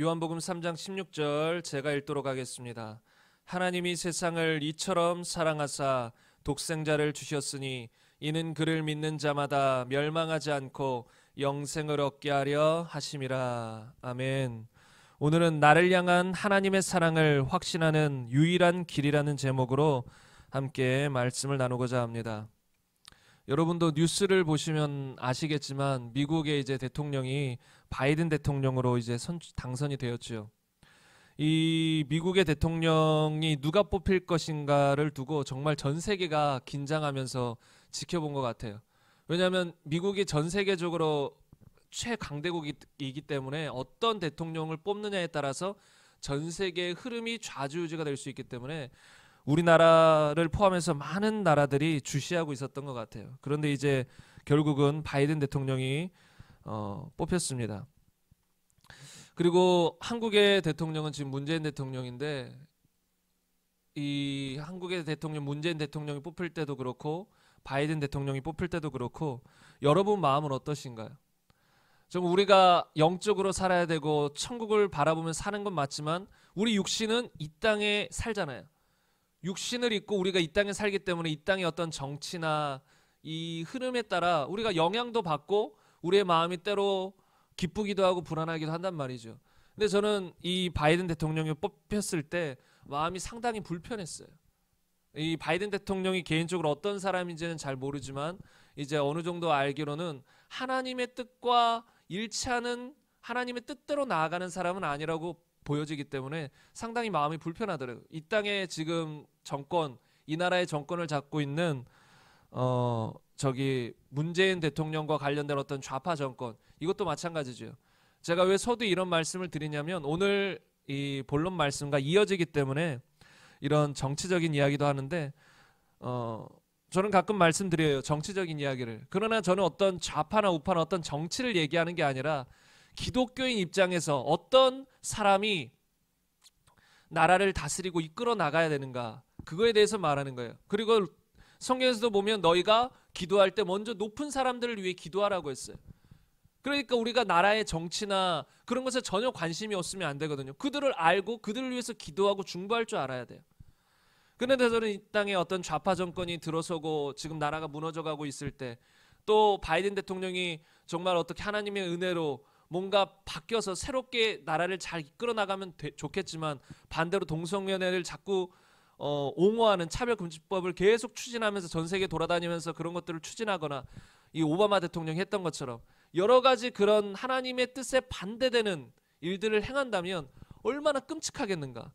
요한복음 3장 16절 제가 읽도록 하겠습니다. 하나님이 세상을 이처럼 사랑하사 독생자를 주셨으니 이는 그를 믿는 자마다 멸망하지 않고 영생을 얻게 하려 하심이라. 아멘. 오늘은 나를 향한 하나님의 사랑을 확신하는 유일한 길이라는 제목으로 함께 말씀을 나누고자 합니다. 여러분도 뉴스를 보시면 아시겠지만 미국의 이제 대통령이 바이든 대통령으로 이제 선, 당선이 되었지요. 이 미국의 대통령이 누가 뽑힐 것인가를 두고 정말 전 세계가 긴장하면서 지켜본 것 같아요. 왜냐하면 미국이 전 세계적으로 최강대국이기 때문에 어떤 대통령을 뽑느냐에 따라서 전 세계의 흐름이 좌지우지가 될 수 있기 때문에 우리나라를 포함해서 많은 나라들이 주시하고 있었던 것 같아요. 그런데 이제 결국은 바이든 대통령이 어, 뽑혔습니다. 그리고 한국의 대통령은 지금 문재인 대통령인데 이 한국의 대통령 문재인 대통령이 뽑힐 때도 그렇고 바이든 대통령이 뽑힐 때도 그렇고 여러분 마음은 어떠신가요? 좀 우리가 영적으로 살아야 되고 천국을 바라보면 사는 건 맞지만 우리 육신은 이 땅에 살잖아요. 육신을 입고 우리가 이 땅에 살기 때문에 이 땅의 어떤 정치나 이 흐름에 따라 우리가 영향도 받고 우리의 마음이 때로 기쁘기도 하고 불안하기도 한단 말이죠. 근데 저는 이 바이든 대통령이 뽑혔을 때 마음이 상당히 불편했어요. 이 바이든 대통령이 개인적으로 어떤 사람인지는 잘 모르지만 이제 어느 정도 알기로는 하나님의 뜻과 일치하는 하나님의 뜻대로 나아가는 사람은 아니라고 보여지기 때문에 상당히 마음이 불편하더라고요. 이 땅에 지금 정권, 이 나라의 정권을 잡고 있는 어 저기 문재인 대통령과 관련된 어떤 좌파 정권 이것도 마찬가지죠. 제가 왜 서두 이런 말씀을 드리냐면 오늘 이 본론 말씀과 이어지기 때문에 이런 정치적인 이야기도 하는데 어 저는 가끔 말씀드려요 정치적인 이야기를 그러나 저는 어떤 좌파나 우파나 어떤 정치를 얘기하는 게 아니라 기독교인 입장에서 어떤 사람이 나라를 다스리고 이끌어 나가야 되는가 그거에 대해서 말하는 거예요. 그리고 성경에서도 보면 너희가 기도할 때 먼저 높은 사람들을 위해 기도하라고 했어요. 그러니까 우리가 나라의 정치나 그런 것에 전혀 관심이 없으면 안 되거든요. 그들을 알고 그들을 위해서 기도하고 중보할 줄 알아야 돼요. 그런데 저는 이 땅에 어떤 좌파 정권이 들어서고 지금 나라가 무너져가고 있을 때 또 바이든 대통령이 정말 어떻게 하나님의 은혜로 뭔가 바뀌어서 새롭게 나라를 잘 이끌어 나가면 좋겠지만 반대로 동성연애를 자꾸 어, 옹호하는 차별금지법을 계속 추진하면서 전 세계 돌아다니면서 그런 것들을 추진하거나 이 오바마 대통령이 했던 것처럼 여러 가지 그런 하나님의 뜻에 반대되는 일들을 행한다면 얼마나 끔찍하겠는가.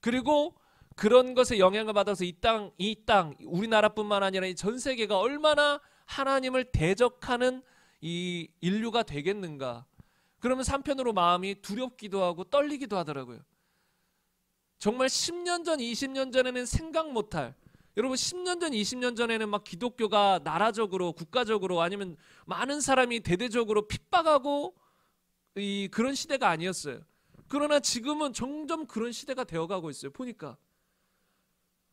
그리고 그런 것에 영향을 받아서 이 땅, 이 땅, 우리나라뿐만 아니라 이 전 세계가 얼마나 하나님을 대적하는 이 인류가 되겠는가. 그러면 한편으로 마음이 두렵기도 하고 떨리기도 하더라고요. 정말 10년 전, 20년 전에는 생각 못할 여러분 10년 전, 20년 전에는 막 기독교가 나라적으로, 국가적으로 아니면 많은 사람이 대대적으로 핍박하고 이 그런 시대가 아니었어요. 그러나 지금은 점점 그런 시대가 되어가고 있어요. 보니까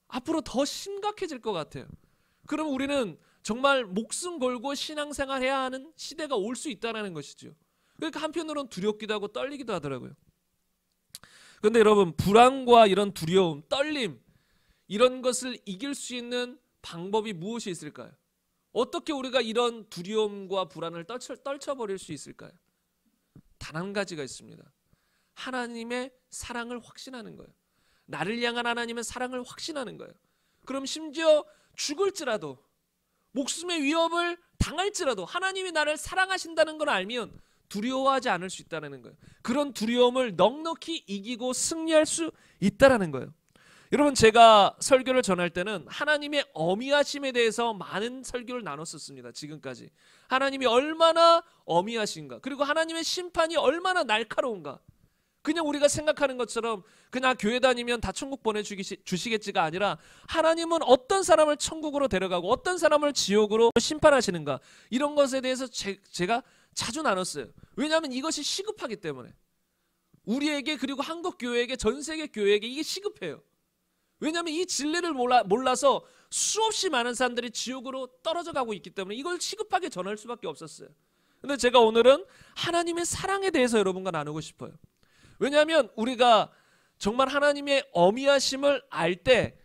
앞으로 더 심각해질 것 같아요. 그럼 우리는 정말 목숨 걸고 신앙생활 해야 하는 시대가 올 수있다는 것이죠. 그러니까 한편으로는 두렵기도 하고 떨리기도 하더라고요. 근데 여러분 불안과 이런 두려움, 떨림 이런 것을 이길 수 있는 방법이 무엇이 있을까요? 어떻게 우리가 이런 두려움과 불안을 떨쳐, 떨쳐버릴 수 있을까요? 단 한 가지가 있습니다. 하나님의 사랑을 확신하는 거예요. 나를 향한 하나님의 사랑을 확신하는 거예요. 그럼 심지어 죽을지라도 목숨의 위협을 당할지라도 하나님이 나를 사랑하신다는 걸 알면 두려워하지 않을 수 있다는 라 거예요. 그런 두려움을 넉넉히 이기고 승리할 수 있다라는 거예요. 여러분 제가 설교를 전할 때는 하나님의 어미하심에 대해서 많은 설교를 나눴었습니다. 지금까지 하나님이 얼마나 어미하신가 그리고 하나님의 심판이 얼마나 날카로운가 그냥 우리가 생각하는 것처럼 그냥 아, 교회 다니면 다 천국 보내주시겠지가 아니라 하나님은 어떤 사람을 천국으로 데려가고 어떤 사람을 지옥으로 심판하시는가 이런 것에 대해서 제, 제가 자주 나눴어요. 왜냐하면 이것이 시급하기 때문에 우리에게 그리고 한국 교회에게 전 세계 교회에게 이게 시급해요. 왜냐하면 이 진리를 몰라, 몰라서 수없이 많은 사람들이 지옥으로 떨어져 가고 있기 때문에 이걸 시급하게 전할 수밖에 없었어요. 근데 제가 오늘은 하나님의 사랑에 대해서 여러분과 나누고 싶어요. 왜냐하면 우리가 정말 하나님의 어미하심을 알 때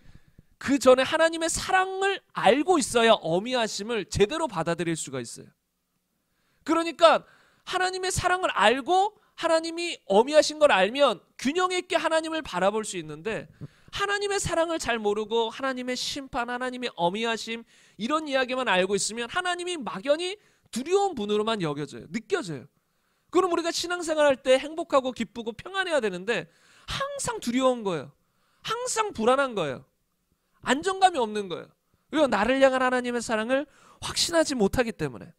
그 전에 하나님의 사랑을 알고 있어야 어미하심을 제대로 받아들일 수가 있어요. 그러니까 하나님의 사랑을 알고 하나님이 어미하신 걸 알면 균형 있게 하나님을 바라볼 수 있는데 하나님의 사랑을 잘 모르고 하나님의 심판, 하나님의 어미하심 이런 이야기만 알고 있으면 하나님이 막연히 두려운 분으로만 여겨져요. 느껴져요. 그럼 우리가 신앙생활 할 때 행복하고 기쁘고 평안해야 되는데 항상 두려운 거예요. 항상 불안한 거예요. 안정감이 없는 거예요. 왜요? 나를 향한 하나님의 사랑을 확신하지 못하기 때문에.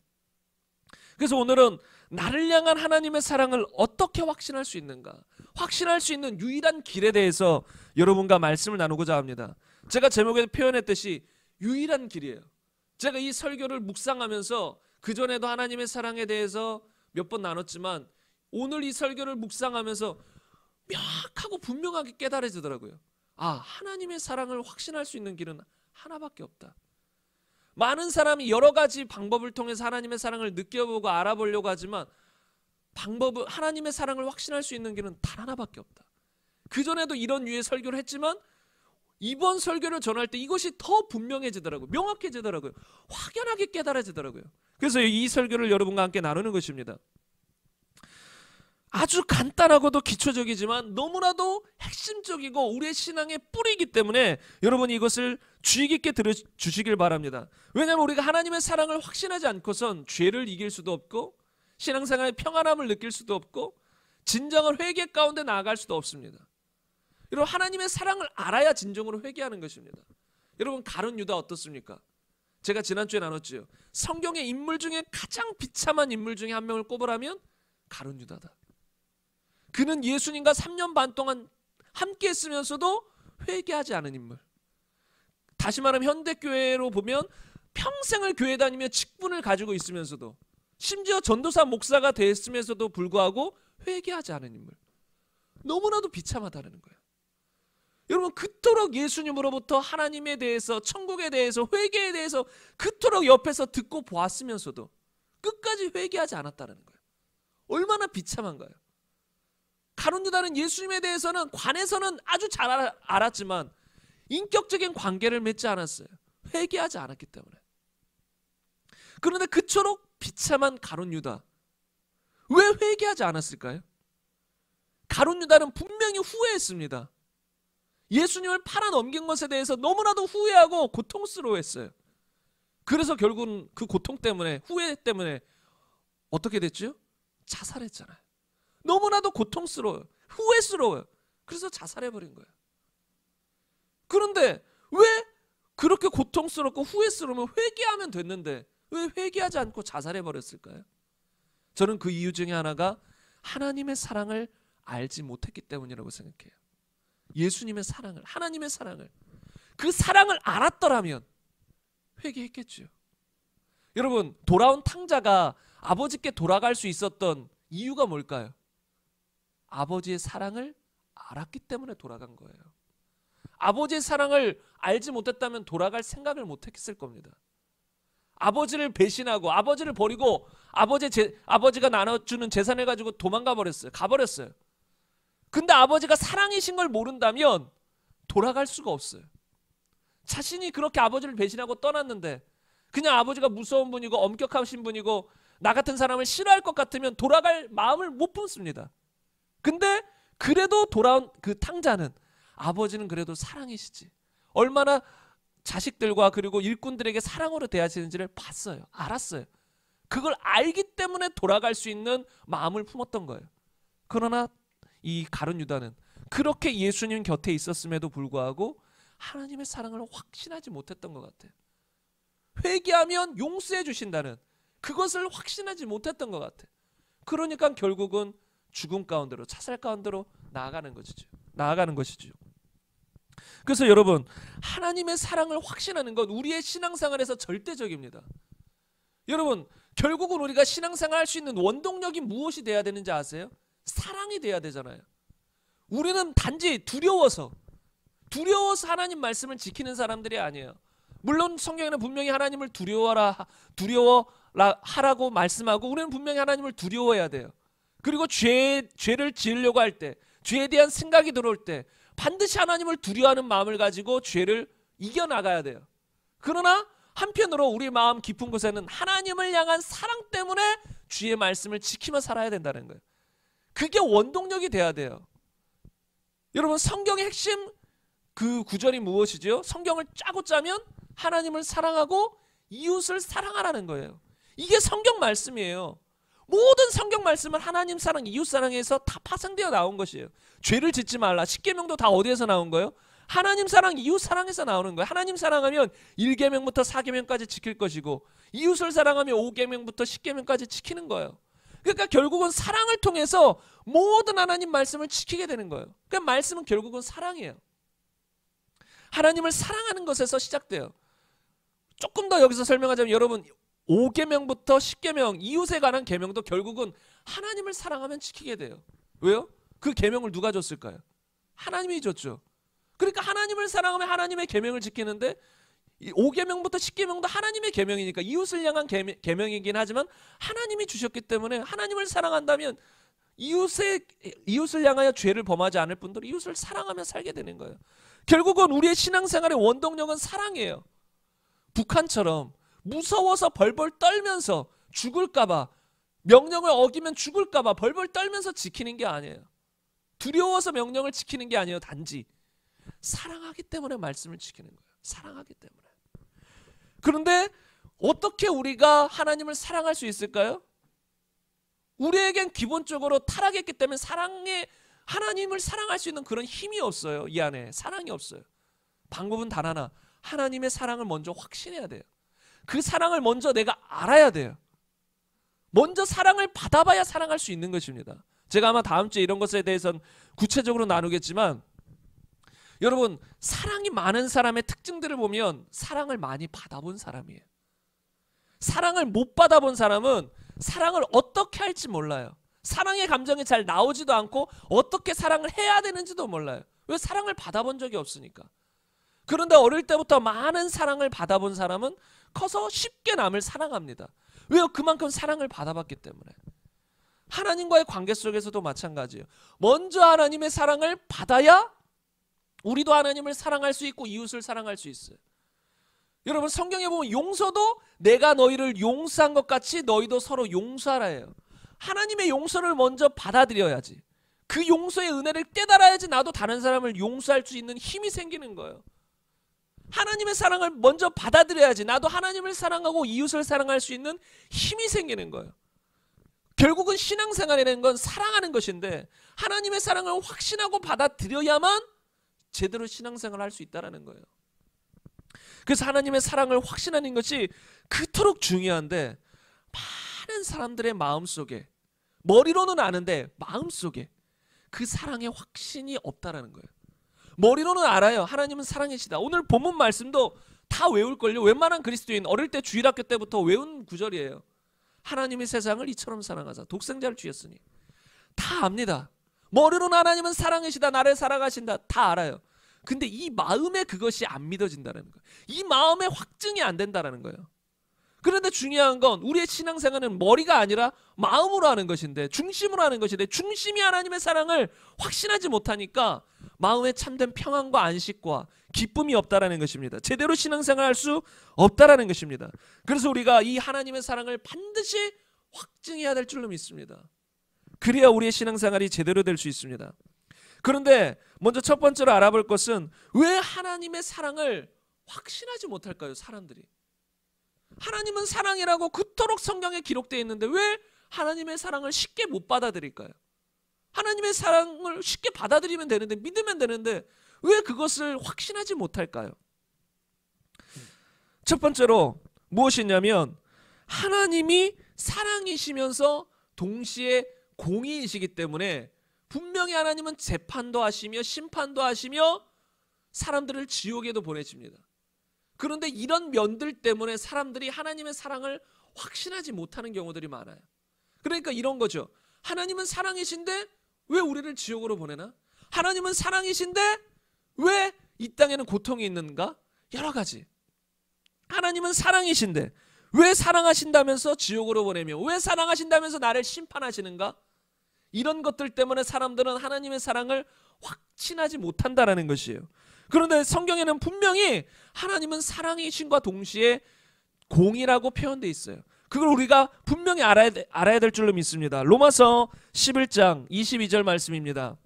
그래서 오늘은 나를 향한 하나님의 사랑을 어떻게 확신할 수 있는가? 확신할 수 있는 유일한 길에 대해서 여러분과 말씀을 나누고자 합니다. 제가 제목에 표현했듯이 유일한 길이에요. 제가 이 설교를 묵상하면서 그전에도 하나님의 사랑에 대해서 몇 번 나눴지만 오늘 이 설교를 묵상하면서 명확하고 분명하게 깨달아지더라고요. 아, 하나님의 사랑을 확신할 수 있는 길은 하나밖에 없다. 많은 사람이 여러 가지 방법을 통해서 하나님의 사랑을 느껴보고 알아보려고 하지만 방법을 하나님의 사랑을 확신할 수 있는 길은 단 하나밖에 없다. 그 전에도 이런 유의 설교를 했지만 이번 설교를 전할 때 이것이 더 분명해지더라고요. 명확해지더라고요. 확연하게 깨달아지더라고요. 그래서 이 설교를 여러분과 함께 나누는 것입니다. 아주 간단하고도 기초적이지만 너무나도 핵심적이고 우리의 신앙의 뿌리이기 때문에 여러분이 이것을 주의 깊게 들어주시길 바랍니다. 왜냐하면 우리가 하나님의 사랑을 확신하지 않고선 죄를 이길 수도 없고 신앙생활의 평안함을 느낄 수도 없고 진정한 회개 가운데 나아갈 수도 없습니다. 여러분 하나님의 사랑을 알아야 진정으로 회개하는 것입니다. 여러분 가룟 유다 어떻습니까? 제가 지난주에 나눴지요. 성경의 인물 중에 가장 비참한 인물 중에 한 명을 꼽으라면 가룟 유다다. 그는 예수님과 3년 반 동안 함께 했으면서도 회개하지 않은 인물. 다시 말하면 현대교회로 보면 평생을 교회 다니며 직분을 가지고 있으면서도 심지어 전도사 목사가 됐음에서도 불구하고 회개하지 않은 인물. 너무나도 비참하다는 거예요. 여러분 그토록 예수님으로부터 하나님에 대해서 천국에 대해서 회개에 대해서 그토록 옆에서 듣고 보았으면서도 끝까지 회개하지 않았다는 거예요. 얼마나 비참한가요? 가룟 유다는 예수님에 대해서는 관해서는 아주 잘 알았지만 인격적인 관계를 맺지 않았어요. 회개하지 않았기 때문에. 그런데 그처럼 비참한 가룟 유다. 왜 회개하지 않았을까요? 가룟 유다는 분명히 후회했습니다. 예수님을 팔아 넘긴 것에 대해서 너무나도 후회하고 고통스러워했어요. 그래서 결국은 그 고통 때문에 후회 때문에 어떻게 됐죠? 자살했잖아요. 너무나도 고통스러워요. 후회스러워요. 그래서 자살해버린 거예요. 그런데 왜 그렇게 고통스럽고 후회스러우면 회개하면 됐는데 왜 회개하지 않고 자살해버렸을까요? 저는 그 이유 중에 하나가 하나님의 사랑을 알지 못했기 때문이라고 생각해요. 예수님의 사랑을, 하나님의 사랑을. 그 사랑을 알았더라면 회개했겠죠. 여러분, 돌아온 탕자가 아버지께 돌아갈 수 있었던 이유가 뭘까요? 아버지의 사랑을 알았기 때문에 돌아간 거예요. 아버지의 사랑을 알지 못했다면 돌아갈 생각을 못했을 겁니다. 아버지를 배신하고 아버지를 버리고 아버지 제, 아버지가 나눠주는 재산을 가지고 도망가 버렸어요. 가버렸어요. 근데 아버지가 사랑이신 걸 모른다면 돌아갈 수가 없어요. 자신이 그렇게 아버지를 배신하고 떠났는데 그냥 아버지가 무서운 분이고 엄격하신 분이고 나 같은 사람을 싫어할 것 같으면 돌아갈 마음을 못 품습니다. 근데 그래도 돌아온 그 탕자는 아버지는 그래도 사랑이시지. 얼마나 자식들과 그리고 일꾼들에게 사랑으로 대하시는지를 봤어요. 알았어요. 그걸 알기 때문에 돌아갈 수 있는 마음을 품었던 거예요. 그러나 이 가룟 유다는 그렇게 예수님 곁에 있었음에도 불구하고 하나님의 사랑을 확신하지 못했던 것 같아요. 회개하면 용서해 주신다는 그것을 확신하지 못했던 것 같아요. 그러니까 결국은 죽음 가운데로 자살 가운데로 나아가는 것이죠. 나아가는 것이죠. 그래서 여러분 하나님의 사랑을 확신하는 건 우리의 신앙생활에서 절대적입니다. 여러분 결국은 우리가 신앙생활 할수 있는 원동력이 무엇이 돼야 되는지 아세요? 사랑이 돼야 되잖아요. 우리는 단지 두려워서 두려워서 하나님 말씀을 지키는 사람들이 아니에요. 물론 성경에는 분명히 하나님을 두려워라 두려워라 하라고 말씀하고 우리는 분명히 하나님을 두려워해야 돼요. 그리고 죄, 죄를 지으려고 할 때, 죄에 대한 생각이 들어올 때, 반드시 하나님을 두려워하는 마음을 가지고 죄를 이겨나가야 돼요. 그러나 한편으로 우리 마음 깊은 곳에는 하나님을 향한 사랑 때문에 주의 말씀을 지키며 살아야 된다는 거예요. 그게 원동력이 돼야 돼요. 여러분 성경의 핵심 그 구절이 무엇이죠? 성경을 짜고 짜면 하나님을 사랑하고 이웃을 사랑하라는 거예요. 이게 성경 말씀이에요. 모든 성경 말씀은 하나님 사랑, 이웃 사랑에서 다 파생되어 나온 것이에요. 죄를 짓지 말라. 십계명도 다 어디에서 나온 거예요? 하나님 사랑, 이웃 사랑에서 나오는 거예요. 하나님 사랑하면 1계명부터 4계명까지 지킬 것이고 이웃을 사랑하면 5계명부터 10계명까지 지키는 거예요. 그러니까 결국은 사랑을 통해서 모든 하나님 말씀을 지키게 되는 거예요. 그러니까 말씀은 결국은 사랑이에요. 하나님을 사랑하는 것에서 시작돼요. 조금 더 여기서 설명하자면 여러분 5계명부터 10계명 이웃에 관한 계명도 결국은 하나님을 사랑하면 지키게 돼요. 왜요? 그 계명을 누가 줬을까요? 하나님이 줬죠. 그러니까 하나님을 사랑하면 하나님의 계명을 지키는데 5계명부터 10계명도 하나님의 계명이니까 이웃을 향한 계명이긴 하지만 하나님이 주셨기 때문에 하나님을 사랑한다면 이웃의 이웃을 향하여 죄를 범하지 않을 뿐더러 이웃을 사랑하며 살게 되는 거예요. 결국은 우리의 신앙생활의 원동력은 사랑이에요. 북한처럼 무서워서 벌벌 떨면서 죽을까봐 명령을 어기면 죽을까봐 벌벌 떨면서 지키는 게 아니에요. 두려워서 명령을 지키는 게 아니에요. 단지 사랑하기 때문에 말씀을 지키는 거예요. 사랑하기 때문에. 그런데 어떻게 우리가 하나님을 사랑할 수 있을까요? 우리에겐 기본적으로 타락했기 때문에 사랑에 하나님을 사랑할 수 있는 그런 힘이 없어요. 이 안에 사랑이 없어요. 방법은 단 하나. 하나님의 사랑을 먼저 확신해야 돼요. 그 사랑을 먼저 내가 알아야 돼요. 먼저 사랑을 받아봐야 사랑할 수 있는 것입니다. 제가 아마 다음 주에 이런 것에 대해선 구체적으로 나누겠지만 여러분 사랑이 많은 사람의 특징들을 보면 사랑을 많이 받아본 사람이에요. 사랑을 못 받아본 사람은 사랑을 어떻게 할지 몰라요. 사랑의 감정이 잘 나오지도 않고 어떻게 사랑을 해야 되는지도 몰라요. 왜 사랑을 받아본 적이 없으니까. 그런데 어릴 때부터 많은 사랑을 받아본 사람은 커서 쉽게 남을 사랑합니다. 왜요? 그만큼 사랑을 받아봤기 때문에. 하나님과의 관계 속에서도 마찬가지예요. 먼저 하나님의 사랑을 받아야 우리도 하나님을 사랑할 수 있고 이웃을 사랑할 수 있어요. 여러분 성경에 보면 용서도 내가 너희를 용서한 것 같이 너희도 서로 용서하라 해요. 하나님의 용서를 먼저 받아들여야지. 그 용서의 은혜를 깨달아야지 나도 다른 사람을 용서할 수 있는 힘이 생기는 거예요. 하나님의 사랑을 먼저 받아들여야지 나도 하나님을 사랑하고 이웃을 사랑할 수 있는 힘이 생기는 거예요. 결국은 신앙생활이라는 건 사랑하는 것인데 하나님의 사랑을 확신하고 받아들여야만 제대로 신앙생활을 할 수 있다라는 거예요. 그래서 하나님의 사랑을 확신하는 것이 그토록 중요한데 많은 사람들의 마음속에 머리로는 아는데 마음속에 그 사랑의 확신이 없다라는 거예요. 머리로는 알아요. 하나님은 사랑이시다. 오늘 본문 말씀도 다 외울걸요. 웬만한 그리스도인 어릴 때 주일학교 때부터 외운 구절이에요. 하나님이 세상을 이처럼 사랑하사 독생자를 주셨으니 다 압니다. 머리로는 하나님은 사랑이시다. 나를 사랑하신다. 다 알아요. 근데 이 마음에 그것이 안 믿어진다는 거예요. 이 마음에 확증이 안된다는 거예요. 그런데 중요한 건 우리의 신앙생활은 머리가 아니라 마음으로 하는 것인데 중심으로 하는 것인데 중심이 하나님의 사랑을 확신하지 못하니까 마음에 참된 평안과 안식과 기쁨이 없다라는 것입니다. 제대로 신앙생활 할수 없다라는 것입니다. 그래서 우리가 이 하나님의 사랑을 반드시 확증해야 될 줄로 믿습니다. 그래야 우리의 신앙생활이 제대로 될 수 있습니다. 그런데 먼저 첫 번째로 알아볼 것은 왜 하나님의 사랑을 확신하지 못할까요? 사람들이. 하나님은 사랑이라고 그토록 성경에 기록되어 있는데 왜 하나님의 사랑을 쉽게 못 받아들일까요? 하나님의 사랑을 쉽게 받아들이면 되는데 믿으면 되는데 왜 그것을 확신하지 못할까요? 첫 번째로 무엇이냐면 하나님이 사랑이시면서 동시에 공의이시기 때문에 분명히 하나님은 재판도 하시며 심판도 하시며 사람들을 지옥에도 보내십니다. 그런데 이런 면들 때문에 사람들이 하나님의 사랑을 확신하지 못하는 경우들이 많아요. 그러니까 이런 거죠. 하나님은 사랑이신데 왜 우리를 지옥으로 보내나? 하나님은 사랑이신데 왜 이 땅에는 고통이 있는가? 여러 가지. 하나님은 사랑이신데 왜 사랑하신다면서 지옥으로 보내며 왜 사랑하신다면서 나를 심판하시는가? 이런 것들 때문에 사람들은 하나님의 사랑을 확신하지 못한다라는 것이에요. 그런데 성경에는 분명히 하나님은 사랑이신과 동시에 공이라고 표현돼 있어요. 그걸 우리가 분명히 알아야, 알아야 될 줄로 믿습니다. 로마서 11장 22절 말씀입니다.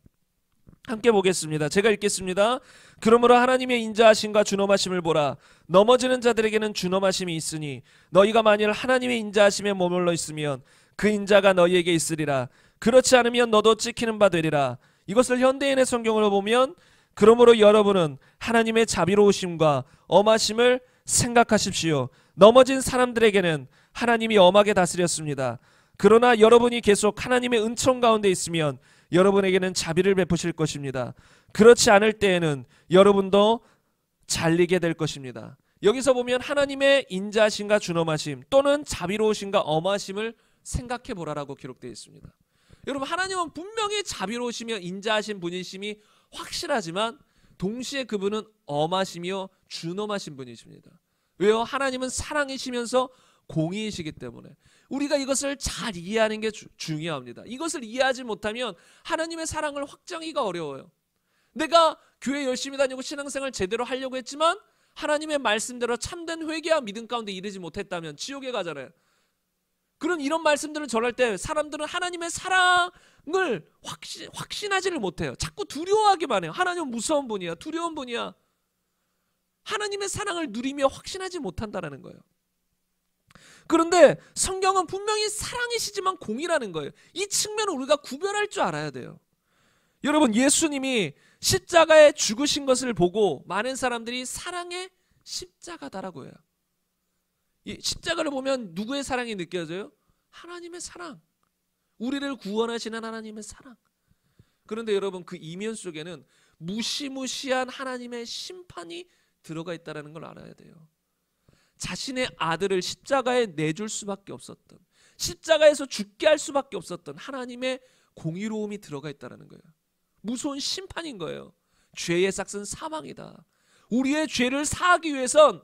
함께 보겠습니다. 제가 읽겠습니다. 그러므로 하나님의 인자하심과 준엄하심을 보라. 넘어지는 자들에게는 준엄하심이 있으니 너희가 만일 하나님의 인자하심에 머물러 있으면 그 인자가 너희에게 있으리라. 그렇지 않으면 너도 찍히는 바 되리라. 이것을 현대인의 성경으로 보면 그러므로 여러분은 하나님의 자비로우심과 엄하심을 생각하십시오. 넘어진 사람들에게는 하나님이 엄하게 다스렸습니다. 그러나 여러분이 계속 하나님의 은총 가운데 있으면 여러분에게는 자비를 베푸실 것입니다. 그렇지 않을 때에는 여러분도 잘리게 될 것입니다. 여기서 보면 하나님의 인자심과 준엄하심 또는 자비로우심과 엄하심을 생각해 보라라고 기록되어 있습니다. 여러분 하나님은 분명히 자비로우시며 인자하신 분이심이 확실하지만 동시에 그분은 엄하시며 준엄하신 분이십니다. 왜요? 하나님은 사랑이시면서 공의이시기 때문에 우리가 이것을 잘 이해하는 게 주, 중요합니다. 이것을 이해하지 못하면 하나님의 사랑을 확정하기가 어려워요. 내가 교회 열심히 다니고 신앙생활 제대로 하려고 했지만 하나님의 말씀대로 참된 회개와 믿음 가운데 이르지 못했다면 지옥에 가잖아요. 그런 이런 말씀들을 전할 때 사람들은 하나님의 사랑을 확신, 확신하지를 못해요. 자꾸 두려워하기만 해요. 하나님은 무서운 분이야. 두려운 분이야. 하나님의 사랑을 누리며 확신하지 못한다라는 거예요. 그런데 성경은 분명히 사랑이시지만 공이라는 거예요. 이 측면을 우리가 구별할 줄 알아야 돼요. 여러분 예수님이 십자가에 죽으신 것을 보고 많은 사람들이 사랑의 십자가다라고 해요. 이 십자가를 보면 누구의 사랑이 느껴져요? 하나님의 사랑. 우리를 구원하시는 하나님의 사랑. 그런데 여러분 그 이면 속에는 무시무시한 하나님의 심판이 들어가 있다는 걸 알아야 돼요. 자신의 아들을 십자가에 내줄 수밖에 없었던 십자가에서 죽게 할 수밖에 없었던 하나님의 공의로움이 들어가 있다라는 거예요. 무서운 심판인 거예요. 죄의 싹은 사망이다. 우리의 죄를 사하기 위해선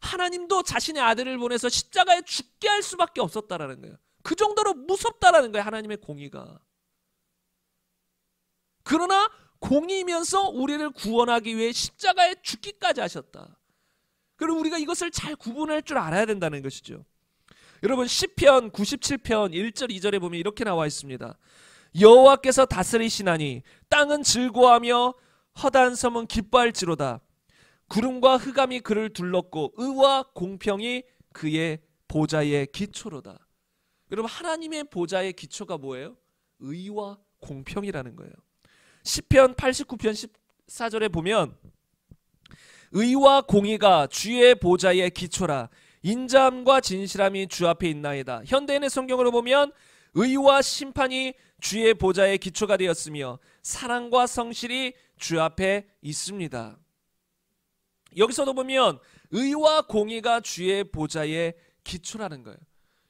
하나님도 자신의 아들을 보내서 십자가에 죽게 할 수밖에 없었다라는 거예요. 그 정도로 무섭다라는 거예요. 하나님의 공의가. 그러나 공이면서 우리를 구원하기 위해 십자가에 죽기까지 하셨다. 그럼 우리가 이것을 잘 구분할 줄 알아야 된다는 것이죠. 여러분 시편 97편 1절 2절에 보면 이렇게 나와 있습니다. 여호와께서 다스리시나니 땅은 즐거하며 허다한 섬은 기뻐할지로다. 구름과 흑암이 그를 둘렀고 의와 공평이 그의 보좌의 기초로다. 여러분 하나님의 보좌의 기초가 뭐예요? 의와 공평이라는 거예요. 시편 89편 14절에 보면 의와 공의가 주의 보좌의 기초라 인자함과 진실함이 주 앞에 있나이다. 현대인의 성경으로 보면 의와 심판이 주의 보좌의 기초가 되었으며 사랑과 성실이 주 앞에 있습니다. 여기서도 보면 의와 공의가 주의 보좌의 기초라는 거예요.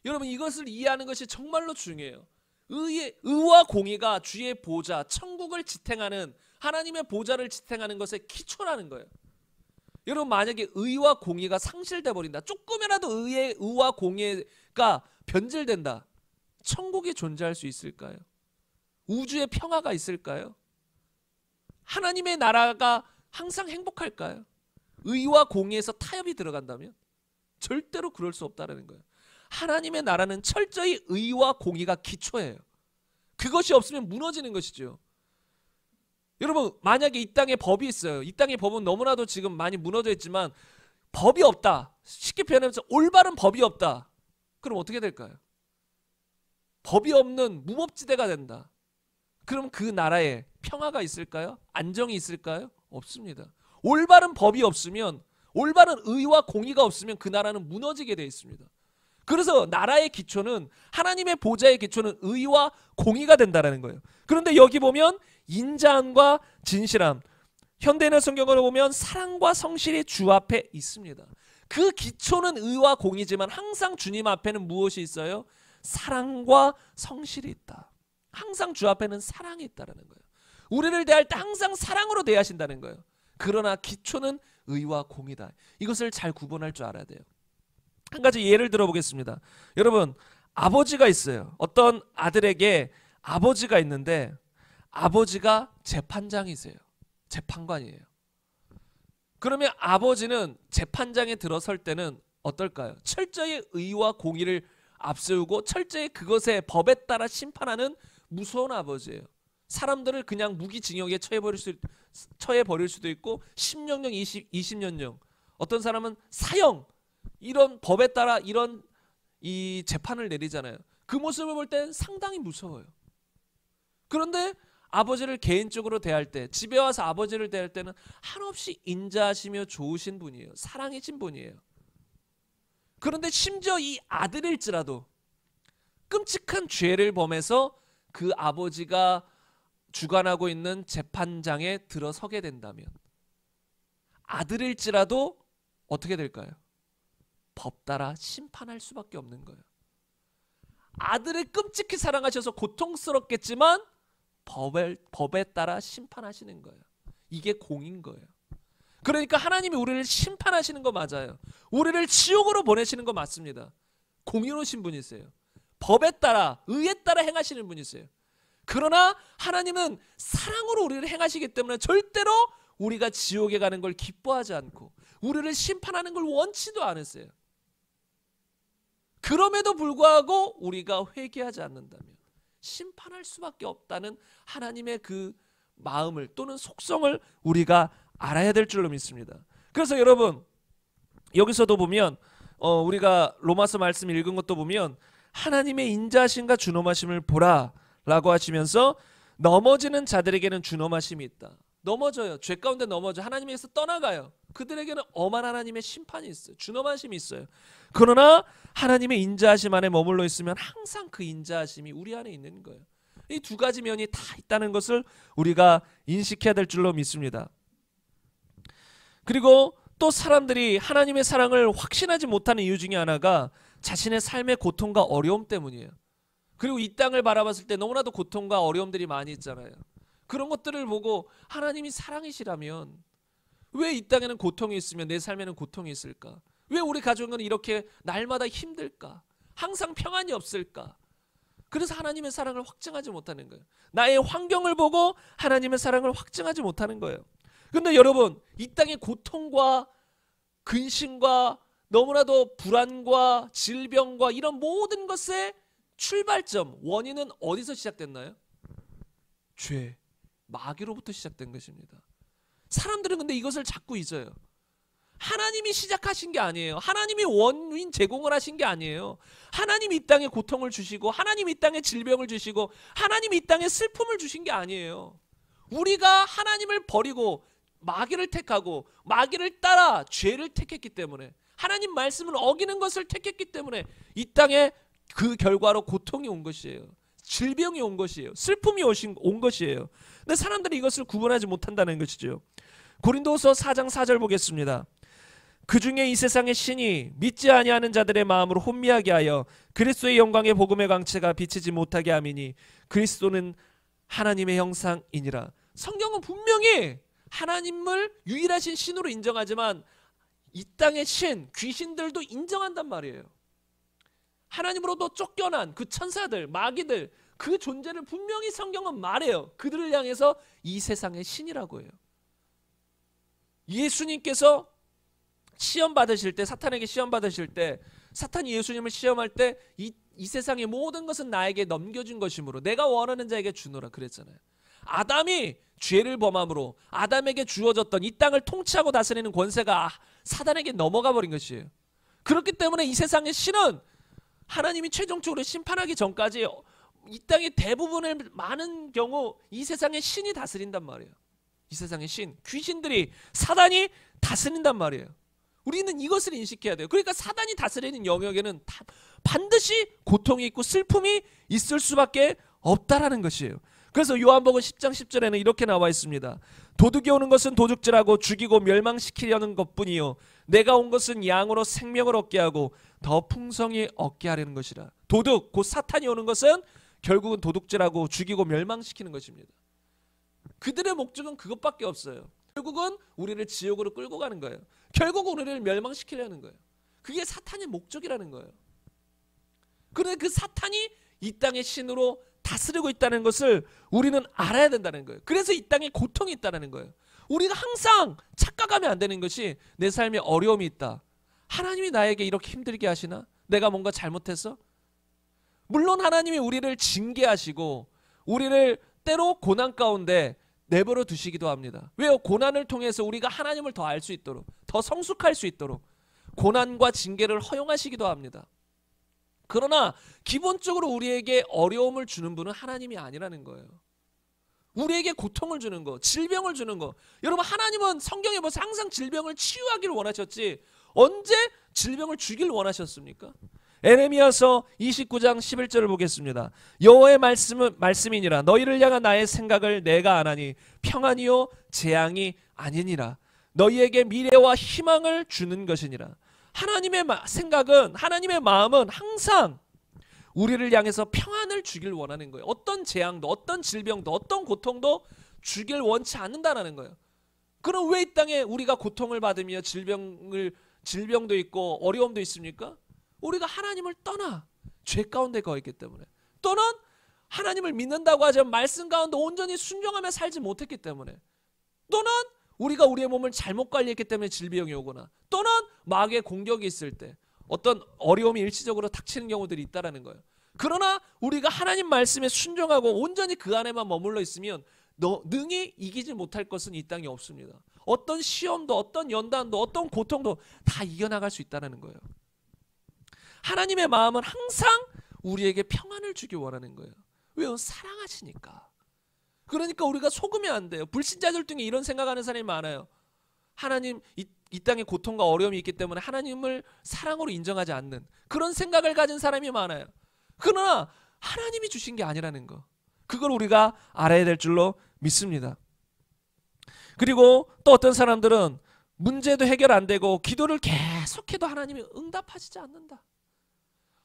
여러분 이것을 이해하는 것이 정말로 중요해요. 의의, 의와 공의가 주의 보좌, 천국을 지탱하는 하나님의 보좌를 지탱하는 것의 기초라는 거예요. 여러분 만약에 의와 공의가 상실돼 버린다. 조금이라도 의의 의와 공의가 변질된다. 천국이 존재할 수 있을까요? 우주의 평화가 있을까요? 하나님의 나라가 항상 행복할까요? 의와 공의에서 타협이 들어간다면 절대로 그럴 수 없다라는 거예요. 하나님의 나라는 철저히 의와 공의가 기초예요. 그것이 없으면 무너지는 것이죠. 여러분 만약에 이 땅에 법이 있어요. 이 땅의 법은 너무나도 지금 많이 무너져 있지만 법이 없다. 쉽게 표현하면서 올바른 법이 없다. 그럼 어떻게 될까요? 법이 없는 무법지대가 된다. 그럼 그 나라에 평화가 있을까요? 안정이 있을까요? 없습니다. 올바른 법이 없으면 올바른 의와 공의가 없으면 그 나라는 무너지게 되어 있습니다. 그래서 나라의 기초는 하나님의 보좌의 기초는 의와 공의가 된다라는 거예요. 그런데 여기 보면 인자함과 진실함. 현대인의 성경을 보면 사랑과 성실이 주 앞에 있습니다. 그 기초는 의와 공이지만 항상 주님 앞에는 무엇이 있어요? 사랑과 성실이 있다. 항상 주 앞에는 사랑이 있다라는 거예요. 우리를 대할 때 항상 사랑으로 대하신다는 거예요. 그러나 기초는 의와 공이다. 이것을 잘 구분할 줄 알아야 돼요. 한 가지 예를 들어보겠습니다. 여러분, 아버지가 있어요. 어떤 아들에게 아버지가 있는데 아버지가 재판장이세요. 재판관이에요. 그러면 아버지는 재판장에 들어설 때는 어떨까요? 철저히 의와 공의를 앞세우고 철저히 그것의 법에 따라 심판하는 무서운 아버지예요. 사람들을 그냥 무기징역에 처해버릴 수 처해버릴 수도 있고 10년형 20 20년형 어떤 사람은 사형 이런 법에 따라 이런 이 재판을 내리잖아요. 그 모습을 볼 땐 상당히 무서워요. 그런데 아버지를 개인적으로 대할 때, 집에 와서 아버지를 대할 때는 한없이 인자하시며 좋으신 분이에요. 사랑이신 분이에요. 그런데 심지어 이 아들일지라도 끔찍한 죄를 범해서 그 아버지가 주관하고 있는 재판장에 들어서게 된다면 아들일지라도 어떻게 될까요? 법 따라 심판할 수밖에 없는 거예요. 아들을 끔찍히 사랑하셔서 고통스럽겠지만 법을, 법에 따라 심판하시는 거예요. 이게 공인 거예요. 그러니까 하나님이 우리를 심판하시는 거 맞아요. 우리를 지옥으로 보내시는 거 맞습니다. 공의로우신 분이세요. 법에 따라 의에 따라 행하시는 분이세요. 그러나 하나님은 사랑으로 우리를 행하시기 때문에 절대로 우리가 지옥에 가는 걸 기뻐하지 않고 우리를 심판하는 걸 원치도 않으세요. 그럼에도 불구하고 우리가 회개하지 않는다면 심판할 수밖에 없다는 하나님의 그 마음을 또는 속성을 우리가 알아야 될 줄로 믿습니다. 그래서 여러분 여기서도 보면 어, 우리가 로마서 말씀 읽은 것도 보면 하나님의 인자심과 하 준엄하심을 보라라고 하시면서 넘어지는 자들에게는 준엄하심이 있다. 넘어져요. 죄 가운데 넘어져. 하나님에게서 떠나가요. 그들에게는 엄한 하나님의 심판이 있어요. 준엄하심이 있어요. 그러나 하나님의 인자하심 안에 머물러 있으면 항상 그 인자하심이 우리 안에 있는 거예요. 이 두 가지 면이 다 있다는 것을 우리가 인식해야 될 줄로 믿습니다. 그리고 또 사람들이 하나님의 사랑을 확신하지 못하는 이유 중에 하나가 자신의 삶의 고통과 어려움 때문이에요. 그리고 이 땅을 바라봤을 때 너무나도 고통과 어려움들이 많이 있잖아요. 그런 것들을 보고 하나님이 사랑이시라면 왜 이 땅에는 고통이 있으면 내 삶에는 고통이 있을까? 왜 우리 가족은 이렇게 날마다 힘들까? 항상 평안이 없을까? 그래서 하나님의 사랑을 확증하지 못하는 거예요. 나의 환경을 보고 하나님의 사랑을 확증하지 못하는 거예요. 근데 여러분, 이 땅의 고통과 근심과 너무나도 불안과 질병과 이런 모든 것의 출발점, 원인은 어디서 시작됐나요? 죄, 마귀로부터 시작된 것입니다. 사람들은 근데 이것을 자꾸 잊어요. 하나님이 시작하신 게 아니에요. 하나님이 원인 제공을 하신 게 아니에요. 하나님이 땅에 고통을 주시고 하나님이 땅에 질병을 주시고 하나님이 땅에 슬픔을 주신 게 아니에요. 우리가 하나님을 버리고 마귀를 택하고 마귀를 따라 죄를 택했기 때문에 하나님 말씀을 어기는 것을 택했기 때문에 이 땅에 그 결과로 고통이 온 것이에요. 질병이 온 것이에요. 슬픔이 오신, 온 것이에요. 근데 사람들이 이것을 구분하지 못한다는 것이죠. 고린도서 4장 4절 보겠습니다. 그 중에 이 세상의 신이 믿지 아니하는 자들의 마음으로 혼미하게 하여 그리스도의 영광의 복음의 광채가 비치지 못하게 함이니 그리스도는 하나님의 형상이니라. 성경은 분명히 하나님을 유일하신 신으로 인정하지만 이 땅의 신 귀신들도 인정한단 말이에요. 하나님으로도 쫓겨난 그 천사들, 마귀들 그 존재를 분명히 성경은 말해요. 그들을 향해서 이 세상의 신이라고 해요. 예수님께서 시험 받으실 때 사탄에게 시험 받으실 때 사탄이 예수님을 시험할 때 이 이 세상의 모든 것은 나에게 넘겨준 것이므로 내가 원하는 자에게 주노라 그랬잖아요. 아담이 죄를 범함으로 아담에게 주어졌던 이 땅을 통치하고 다스리는 권세가 아, 사단에게 넘어가 버린 것이에요. 그렇기 때문에 이 세상의 신은 하나님이 최종적으로 심판하기 전까지 이 땅의 대부분의 많은 경우 이 세상의 신이 다스린단 말이에요. 이 세상의 신, 귀신들이 사단이 다스린단 말이에요. 우리는 이것을 인식해야 돼요. 그러니까 사단이 다스리는 영역에는 다, 반드시 고통이 있고 슬픔이 있을 수밖에 없다라는 것이에요. 그래서 요한복음 10장 10절에는 이렇게 나와 있습니다. 도둑이 오는 것은 도둑질하고 죽이고 멸망시키려는 것뿐이요 내가 온 것은 양으로 생명을 얻게 하고 더 풍성히 얻게 하려는 것이라. 도둑 곧 사탄이 오는 것은 결국은 도둑질하고 죽이고 멸망시키는 것입니다. 그들의 목적은 그것밖에 없어요. 결국은 우리를 지옥으로 끌고 가는 거예요. 결국 은 우리를 멸망시키려는 거예요. 그게 사탄의 목적이라는 거예요. 그런데 그 사탄이 이 땅의 신으로 다스리고 있다는 것을 우리는 알아야 된다는 거예요. 그래서 이 땅에 고통이 있다는 거예요. 우리가 항상 착각하면 안 되는 것이 내 삶에 어려움이 있다. 하나님이 나에게 이렇게 힘들게 하시나? 내가 뭔가 잘못했어? 물론 하나님이 우리를 징계하시고 우리를 때로 고난 가운데 내버려 두시기도 합니다. 왜요? 고난을 통해서 우리가 하나님을 더 알 수 있도록, 더 성숙할 수 있도록 고난과 징계를 허용하시기도 합니다. 그러나 기본적으로 우리에게 어려움을 주는 분은 하나님이 아니라는 거예요. 우리에게 고통을 주는 거, 질병을 주는 거. 여러분 하나님은 성경에 보면 항상 질병을 치유하기를 원하셨지 언제 질병을 주길 원하셨습니까? 에레미야서 29장 11절을 보겠습니다. 여호와의 말씀은 말씀이니라 너희를 향한 나의 생각을 내가 안하니 평안이요 재앙이 아니니라 너희에게 미래와 희망을 주는 것이니라 하나님의 생각은 하나님의 마음은 항상 우리를 향해서 평안을 주길 원하는 거예요. 어떤 재앙도 어떤 질병도 어떤 고통도 주길 원치 않는다라는 거예요. 그럼 왜 이 땅에 우리가 고통을 받으며 질병을 질병도 있고 어려움도 있습니까? 우리가 하나님을 떠나 죄 가운데 거 있기 때문에 또는 하나님을 믿는다고 하지만 말씀 가운데 온전히 순종하며 살지 못했기 때문에 또는 우리가 우리의 몸을 잘못 관리했기 때문에 질병이 오거나 또는 마귀의 공격이 있을 때 어떤 어려움이 일시적으로 닥치는 경우들이 있다라는 거예요. 그러나 우리가 하나님 말씀에 순종하고 온전히 그 안에만 머물러 있으면 너 능히 이기지 못할 것은 이 땅에 없습니다. 어떤 시험도 어떤 연단도 어떤 고통도 다 이겨나갈 수 있다는 거예요. 하나님의 마음은 항상 우리에게 평안을 주기 원하는 거예요. 왜요? 사랑하시니까. 그러니까 우리가 속으면 안 돼요. 불신자들 중에 이런 생각하는 사람이 많아요. 하나님 이, 이 땅에 고통과 어려움이 있기 때문에 하나님을 사랑으로 인정하지 않는 그런 생각을 가진 사람이 많아요. 그러나 하나님이 주신 게 아니라는 거. 그걸 우리가 알아야 될 줄로 믿습니다. 그리고 또 어떤 사람들은 문제도 해결 안 되고 기도를 계속해도 하나님이 응답하시지 않는다.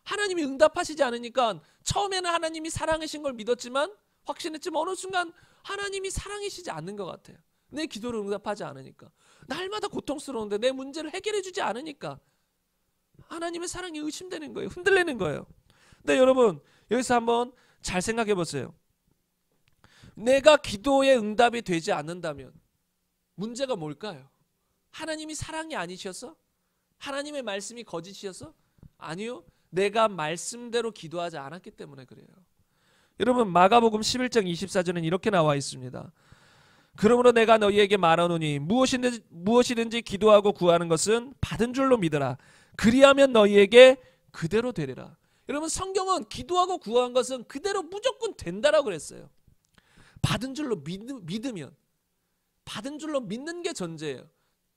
하나님이 응답하시지 않으니까 처음에는 하나님이 사랑하신 걸 믿었지만 확신했지만 어느 순간 하나님이 사랑이시지 않는 것 같아요. 내 기도를 응답하지 않으니까. 날마다 고통스러운데 내 문제를 해결해주지 않으니까. 하나님의 사랑이 의심되는 거예요. 흔들리는 거예요. 근데 네, 여러분, 여기서 한번 잘 생각해 보세요. 내가 기도에 응답이 되지 않는다면 문제가 뭘까요? 하나님이 사랑이 아니셔서? 하나님의 말씀이 거짓이셔서? 아니요. 내가 말씀대로 기도하지 않았기 때문에 그래요. 여러분 마가복음 11장 24절은 이렇게 나와 있습니다. 그러므로 내가 너희에게 말하노니 무엇이든지, 무엇이든지 기도하고 구하는 것은 받은 줄로 믿어라. 그리하면 너희에게 그대로 되리라. 여러분 성경은 기도하고 구한 것은 그대로 무조건 된다라고 그랬어요. 받은 줄로 믿, 으면 받은 줄로 믿는 게 전제예요.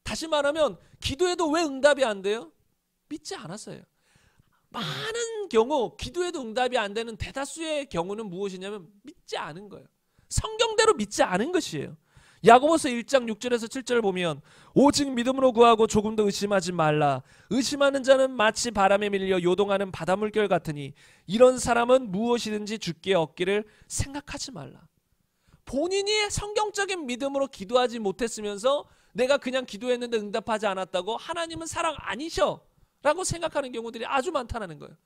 다시 말하면 기도해도 왜 응답이 안 돼요? 믿지 않았어요. 많은 경우 기도에도 응답이 안 되는 대다수의 경우는 무엇이냐면 믿지 않은 거예요. 성경대로 믿지 않은 것이에요. 야고보서 1장 6절에서 7절을 보면 오직 믿음으로 구하고 조금도 의심하지 말라 의심하는 자는 마치 바람에 밀려 요동하는 바닷물결 같으니 이런 사람은 무엇이든지 죽게 얻기를 생각하지 말라 본인이 성경적인 믿음으로 기도하지 못했으면서 내가 그냥 기도했는데 응답하지 않았다고 하나님은 사랑 아니셔 라고 생각하는 경우들이 아주 많다는 거예요.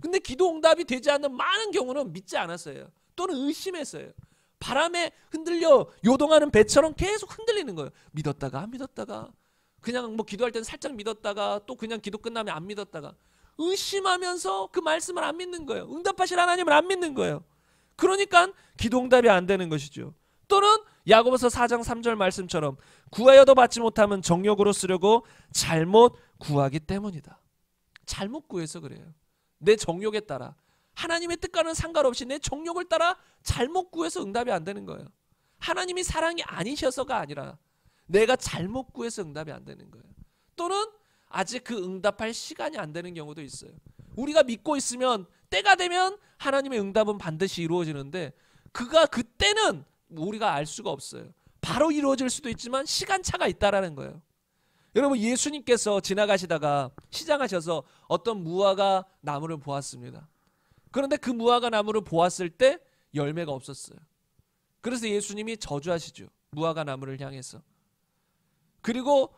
근데 기도 응답이 되지 않는 많은 경우는 믿지 않았어요. 또는 의심했어요. 바람에 흔들려 요동하는 배처럼 계속 흔들리는 거예요. 믿었다가 안 믿었다가 그냥 뭐 기도할 때는 살짝 믿었다가 또 그냥 기도 끝나면 안 믿었다가 의심하면서 그 말씀을 안 믿는 거예요. 응답하실 하나님을 안 믿는 거예요. 그러니까 기도 응답이 안 되는 것이죠. 또는 야고보서 4장 3절 말씀처럼 구하여도 받지 못하면 정욕으로 쓰려고 잘못 구하기 때문이다. 잘못 구해서 그래요. 내 정욕에 따라 하나님의 뜻과는 상관없이 내 정욕을 따라 잘못 구해서 응답이 안 되는 거예요. 하나님이 사랑이 아니셔서가 아니라 내가 잘못 구해서 응답이 안 되는 거예요. 또는 아직 그 응답할 시간이 안 되는 경우도 있어요. 우리가 믿고 있으면 때가 되면 하나님의 응답은 반드시 이루어지는데 그가 그때는 우리가 알 수가 없어요. 바로 이루어질 수도 있지만 시간차가 있다라는 거예요. 여러분 예수님께서 지나가시다가 시장하셔서 어떤 무화과 나무를 보았습니다. 그런데 그 무화과 나무를 보았을 때 열매가 없었어요. 그래서 예수님이 저주하시죠. 무화과 나무를 향해서. 그리고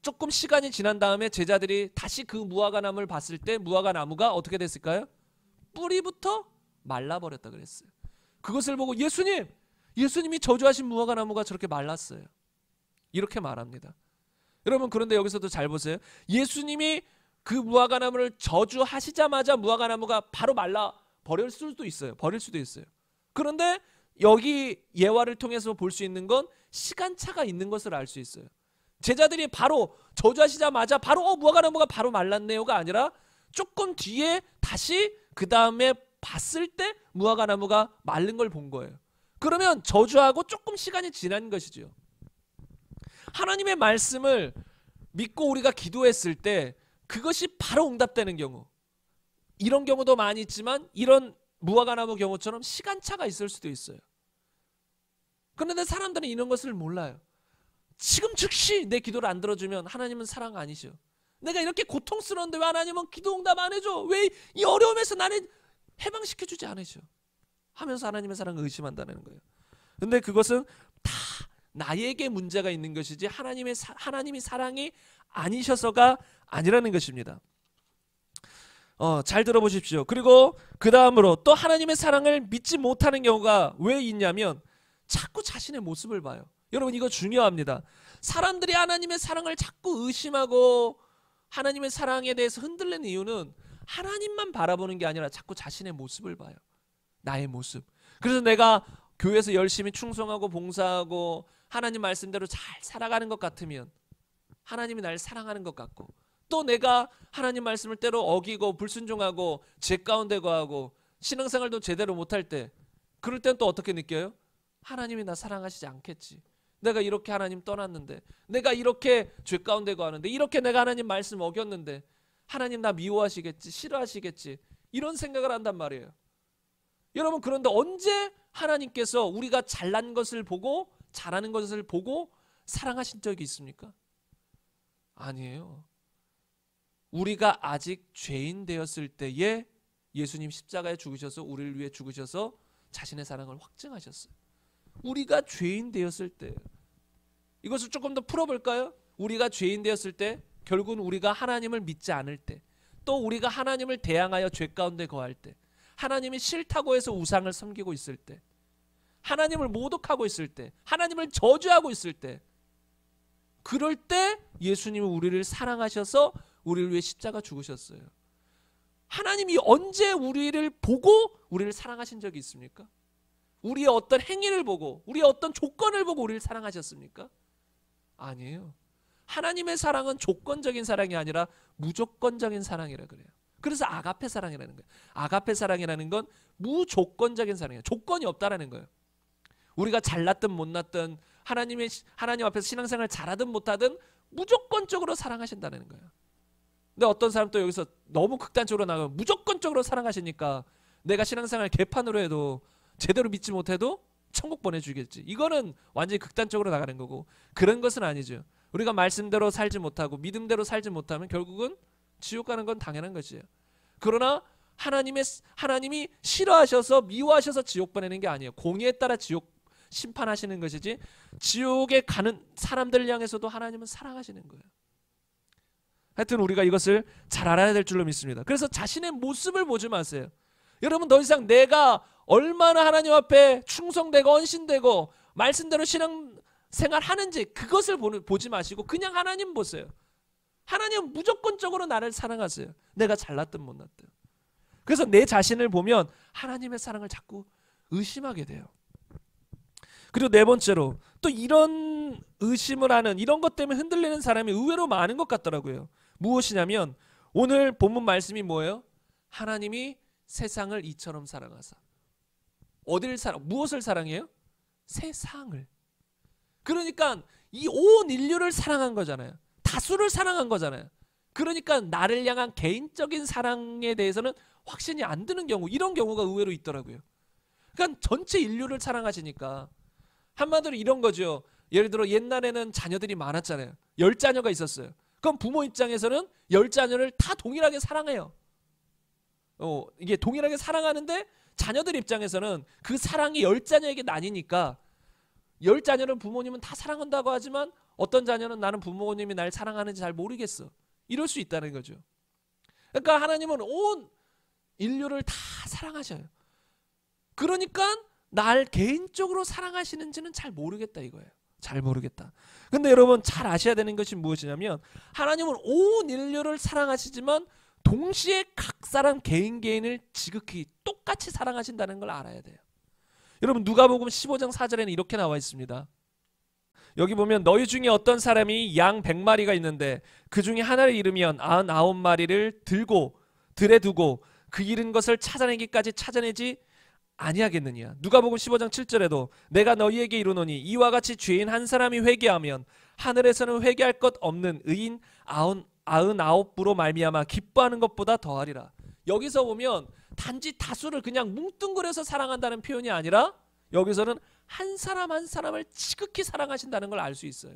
조금 시간이 지난 다음에 제자들이 다시 그 무화과 나무를 봤을 때 무화과 나무가 어떻게 됐을까요? 뿌리부터 말라버렸다 그랬어요. 그것을 보고 예수님, 예수님이 저주하신 무화과 나무가 저렇게 말랐어요. 이렇게 말합니다. 여러분 그런데 여기서도 잘 보세요. 예수님이 그 무화과나무를 저주하시자마자 무화과나무가 바로 말라 버릴 수도 있어요. 버릴 수도 있어요. 그런데 여기 예화를 통해서 볼 수 있는 건 시간차가 있는 것을 알 수 있어요. 제자들이 바로 저주하시자마자 바로 어 무화과나무가 바로 말랐네요가 아니라 조금 뒤에 다시 그 다음에 봤을 때 무화과나무가 말른 걸 본 거예요. 그러면 저주하고 조금 시간이 지난 것이지 하나님의 말씀을 믿고 우리가 기도했을 때 그것이 바로 응답되는 경우 이런 경우도 많이 있지만 이런 무화과나무 경우처럼 시간차가 있을 수도 있어요. 그런데 사람들은 이런 것을 몰라요. 지금 즉시 내 기도를 안 들어주면 하나님은 사랑 아니죠. 내가 이렇게 고통스러운데 왜 하나님은 기도 응답 안 해줘? 왜 이 어려움에서 나를 해방시켜주지 않으죠? 하면서 하나님의 사랑을 의심한다는 거예요. 근데 그것은 다 나에게 문제가 있는 것이지 하나님의 하나님이 사랑이 아니셔서가 아니라는 것입니다. 어, 잘 들어보십시오. 그리고 그 다음으로 또 하나님의 사랑을 믿지 못하는 경우가 왜 있냐면 자꾸 자신의 모습을 봐요. 여러분 이거 중요합니다. 사람들이 하나님의 사랑을 자꾸 의심하고 하나님의 사랑에 대해서 흔들리 이유는 하나님만 바라보는 게 아니라 자꾸 자신의 모습을 봐요. 나의 모습. 그래서 내가 교회에서 열심히 충성하고 봉사하고 하나님 말씀대로 잘 살아가는 것 같으면 하나님이 날 사랑하는 것 같고 또 내가 하나님 말씀을 때로 어기고 불순종하고 죄 가운데 거하고 신앙생활도 제대로 못할 때 그럴 땐 또 어떻게 느껴요? 하나님이 나 사랑하시지 않겠지. 내가 이렇게 하나님 떠났는데 내가 이렇게 죄 가운데 거하는데 이렇게 내가 하나님 말씀 어겼는데 하나님 나 미워하시겠지 싫어하시겠지 이런 생각을 한단 말이에요. 여러분 그런데 언제 하나님께서 우리가 잘난 것을 보고 잘하는 것을 보고 사랑하신 적이 있습니까? 아니에요. 우리가 아직 죄인 되었을 때에 예수님 십자가에 죽으셔서 우리를 위해 죽으셔서 자신의 사랑을 확증하셨어요. 우리가 죄인 되었을 때 이것을 조금 더 풀어볼까요? 우리가 죄인 되었을 때 결국은 우리가 하나님을 믿지 않을 때또 우리가 하나님을 대항하여 죄 가운데 거할 때 하나님이 싫다고 해서 우상을 섬기고 있을 때 하나님을 모독하고 있을 때, 하나님을 저주하고 있을 때, 그럴 때 예수님이 우리를 사랑하셔서 우리를 위해 십자가 죽으셨어요. 하나님이 언제 우리를 보고 우리를 사랑하신 적이 있습니까? 우리의 어떤 행위를 보고, 우리의 어떤 조건을 보고 우리를 사랑하셨습니까? 아니에요. 하나님의 사랑은 조건적인 사랑이 아니라 무조건적인 사랑이라 그래요. 그래서 아가페 사랑이라는 거예요. 아가페 사랑이라는 건 무조건적인 사랑이에요. 조건이 없다라는 거예요. 우리가 잘났든 못났든 하나님의 하나님 앞에서 신앙생활 잘하든 못하든 무조건적으로 사랑하신다는 거예요. 근데 어떤 사람 또 여기서 너무 극단적으로 나가면 무조건적으로 사랑하시니까 내가 신앙생활 개판으로 해도 제대로 믿지 못해도 천국 보내주겠지. 이거는 완전히 극단적으로 나가는 거고 그런 것은 아니죠. 우리가 말씀대로 살지 못하고 믿음대로 살지 못하면 결국은 지옥 가는 건 당연한 것이에요. 그러나 하나님의 하나님이 싫어하셔서 미워하셔서 지옥 보내는 게 아니에요. 공의에 따라 지옥 심판하시는 것이지 지옥에 가는 사람들을 향해서도 하나님은 사랑하시는 거예요. 하여튼 우리가 이것을 잘 알아야 될 줄로 믿습니다. 그래서 자신의 모습을 보지 마세요. 여러분 더 이상 내가 얼마나 하나님 앞에 충성되고 헌신되고 말씀대로 신앙 생활하는지 그것을 보지 마시고 그냥 하나님 보세요. 하나님 무조건적으로 나를 사랑하세요. 내가 잘났든 못났든. 그래서 내 자신을 보면 하나님의 사랑을 자꾸 의심하게 돼요. 그리고 네 번째로 또 이런 의심을 하는 이런 것 때문에 흔들리는 사람이 의외로 많은 것 같더라고요. 무엇이냐면 오늘 본문 말씀이 뭐예요? 하나님이 세상을 이처럼 사랑하사. 어디를 사랑 무엇을 사랑해요? 세상을. 그러니까 이 온 인류를 사랑한 거잖아요. 다수를 사랑한 거잖아요. 그러니까 나를 향한 개인적인 사랑에 대해서는 확신이 안 드는 경우 이런 경우가 의외로 있더라고요. 그러니까 전체 인류를 사랑하시니까 한마디로 이런 거죠. 예를 들어 옛날에는 자녀들이 많았잖아요. 열 자녀가 있었어요. 그럼 부모 입장에서는 열 자녀를 다 동일하게 사랑해요. 어, 이게 동일하게 사랑하는데 자녀들 입장에서는 그 사랑이 열 자녀에게 나뉘니까 열 자녀를 부모님은 다 사랑한다고 하지만 어떤 자녀는 나는 부모님이 날 사랑하는지 잘 모르겠어. 이럴 수 있다는 거죠. 그러니까 하나님은 온 인류를 다 사랑하셔요. 그러니까 날 개인적으로 사랑하시는지는 잘 모르겠다 이거예요. 잘 모르겠다. 근데 여러분 잘 아셔야 되는 것이 무엇이냐면 하나님은 온 인류를 사랑하시지만 동시에 각 사람 개인 개인을 지극히 똑같이 사랑하신다는 걸 알아야 돼요. 여러분 누가복음 15장 4절에는 이렇게 나와 있습니다. 여기 보면 너희 중에 어떤 사람이 양 100마리가 있는데 그 중에 하나를 잃으면 99마리를 들고 들에 두고 그 잃은 것을 찾아내기까지 찾아내지 아니하겠느냐 누가복음 15장 7절에도 내가 너희에게 이르노니 이와 같이 죄인 한 사람이 회개하면 하늘에서는 회개할 것 없는 의인 아흔 아흔아홉부로 말미암아 기뻐하는 것보다 더하리라 여기서 보면 단지 다수를 그냥 뭉뚱그려서 사랑한다는 표현이 아니라 여기서는 한 사람 한 사람을 지극히 사랑하신다는 걸 알 수 있어요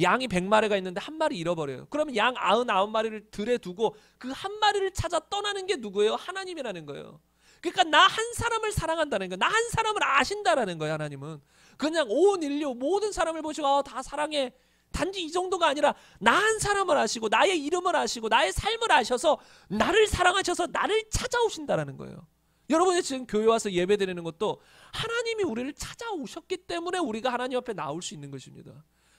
양이 100마리가 있는데 한 마리 잃어버려요. 그러면 양 99마리를 들에 두고 그 한 마리를 찾아 떠나는 게 누구예요? 하나님이라는 거예요. 그러니까 나 한 사람을 사랑한다는 거, 나 한 사람을 아신다라는 거야 하나님은. 그냥 온 인류 모든 사람을 보시고 아, 다 사랑해. 단지 이 정도가 아니라 나 한 사람을 아시고 나의 이름을 아시고 나의 삶을 아셔서 나를 사랑하셔서 나를 찾아오신다라는 거예요. 여러분이 지금 교회 와서 예배드리는 것도 하나님이 우리를 찾아오셨기 때문에 우리가 하나님 앞에 나올 수 있는 것입니다.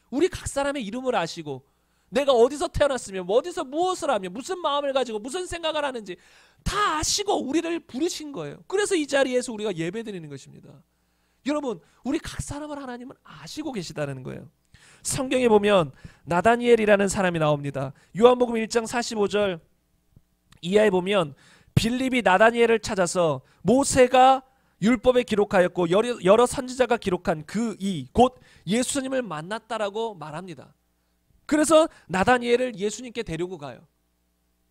우리 각 사람의 이름을 아시고 내가 어디서 태어났으며 어디서 무엇을 하며 무슨 마음을 가지고 무슨 생각을 하는지 다 아시고 우리를 부르신 거예요. 그래서 이 자리에서 우리가 예배드리는 것입니다. 여러분, 우리 각 사람을 하나님은 아시고 계시다는 거예요. 성경에 보면 나다니엘이라는 사람이 나옵니다. 요한복음 1장 45절 이하에 보면 빌립이 나다니엘을 찾아서 모세가 율법에 기록하였고 여러, 선지자가 기록한 그 이 곧 예수님을 만났다라고 말합니다. 그래서 나다니엘을 예수님께 데리고 가요.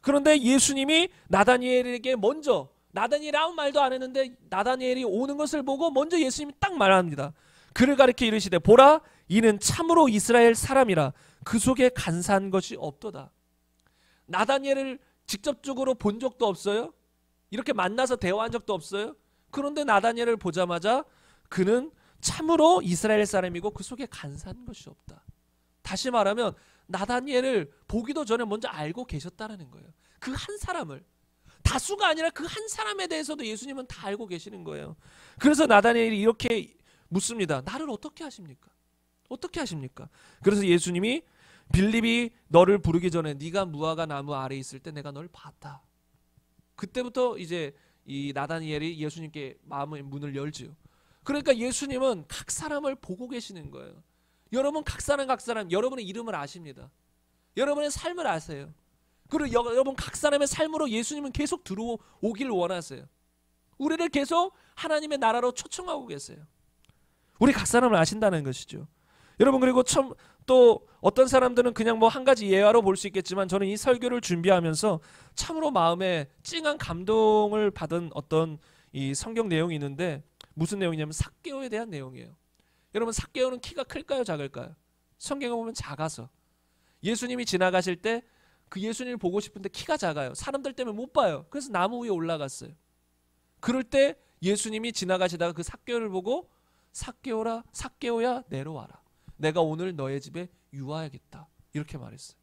그런데 예수님이 나다니엘에게 먼저 나다니엘 아무 말도 안 했는데 나다니엘이 오는 것을 보고 먼저 예수님이 딱 말합니다. 그를 가리켜 이르시되 보라 이는 참으로 이스라엘 사람이라 그 속에 간사한 것이 없도다. 나다니엘을 직접적으로 본 적도 없어요. 이렇게 만나서 대화한 적도 없어요. 그런데 나다니엘을 보자마자 그는 참으로 이스라엘 사람이고 그 속에 간사한 것이 없다. 다시 말하면 나다니엘을 보기도 전에 먼저 알고 계셨다라는 거예요. 그 한 사람을 다수가 아니라 그 한 사람에 대해서도 예수님은 다 알고 계시는 거예요. 그래서 나다니엘이 이렇게 묻습니다. 나를 어떻게 하십니까? 어떻게 하십니까? 그래서 예수님이 빌립이 너를 부르기 전에 네가 무화과 나무 아래 있을 때 내가 널 봤다. 그때부터 이제 이 나다니엘이 예수님께 마음의 문을 열지요. 그러니까 예수님은 각 사람을 보고 계시는 거예요. 여러분 각 사람 각 사람 여러분의 이름을 아십니다. 여러분의 삶을 아세요. 그리고 여러분 각 사람의 삶으로 예수님은 계속 들어오길 원하세요. 우리를 계속 하나님의 나라로 초청하고 계세요. 우리 각 사람을 아신다는 것이죠. 여러분 그리고 참 또 어떤 사람들은 그냥 뭐 한 가지 예화로 볼 수 있겠지만 저는 이 설교를 준비하면서 참으로 마음에 찡한 감동을 받은 어떤 이 성경 내용이 있는데 무슨 내용이냐면 삭개오에 대한 내용이에요. 여러분 삭개오는 키가 클까요 작을까요? 성경에 보면 작아서 예수님이 지나가실 때 그 예수님을 보고 싶은데 키가 작아요. 사람들 때문에 못 봐요. 그래서 나무 위에 올라갔어요. 그럴 때 예수님이 지나가시다가 그 삭개오를 보고 삭개오라 삭개오야 내려와라. 내가 오늘 너의 집에 유하야겠다. 이렇게 말했어요.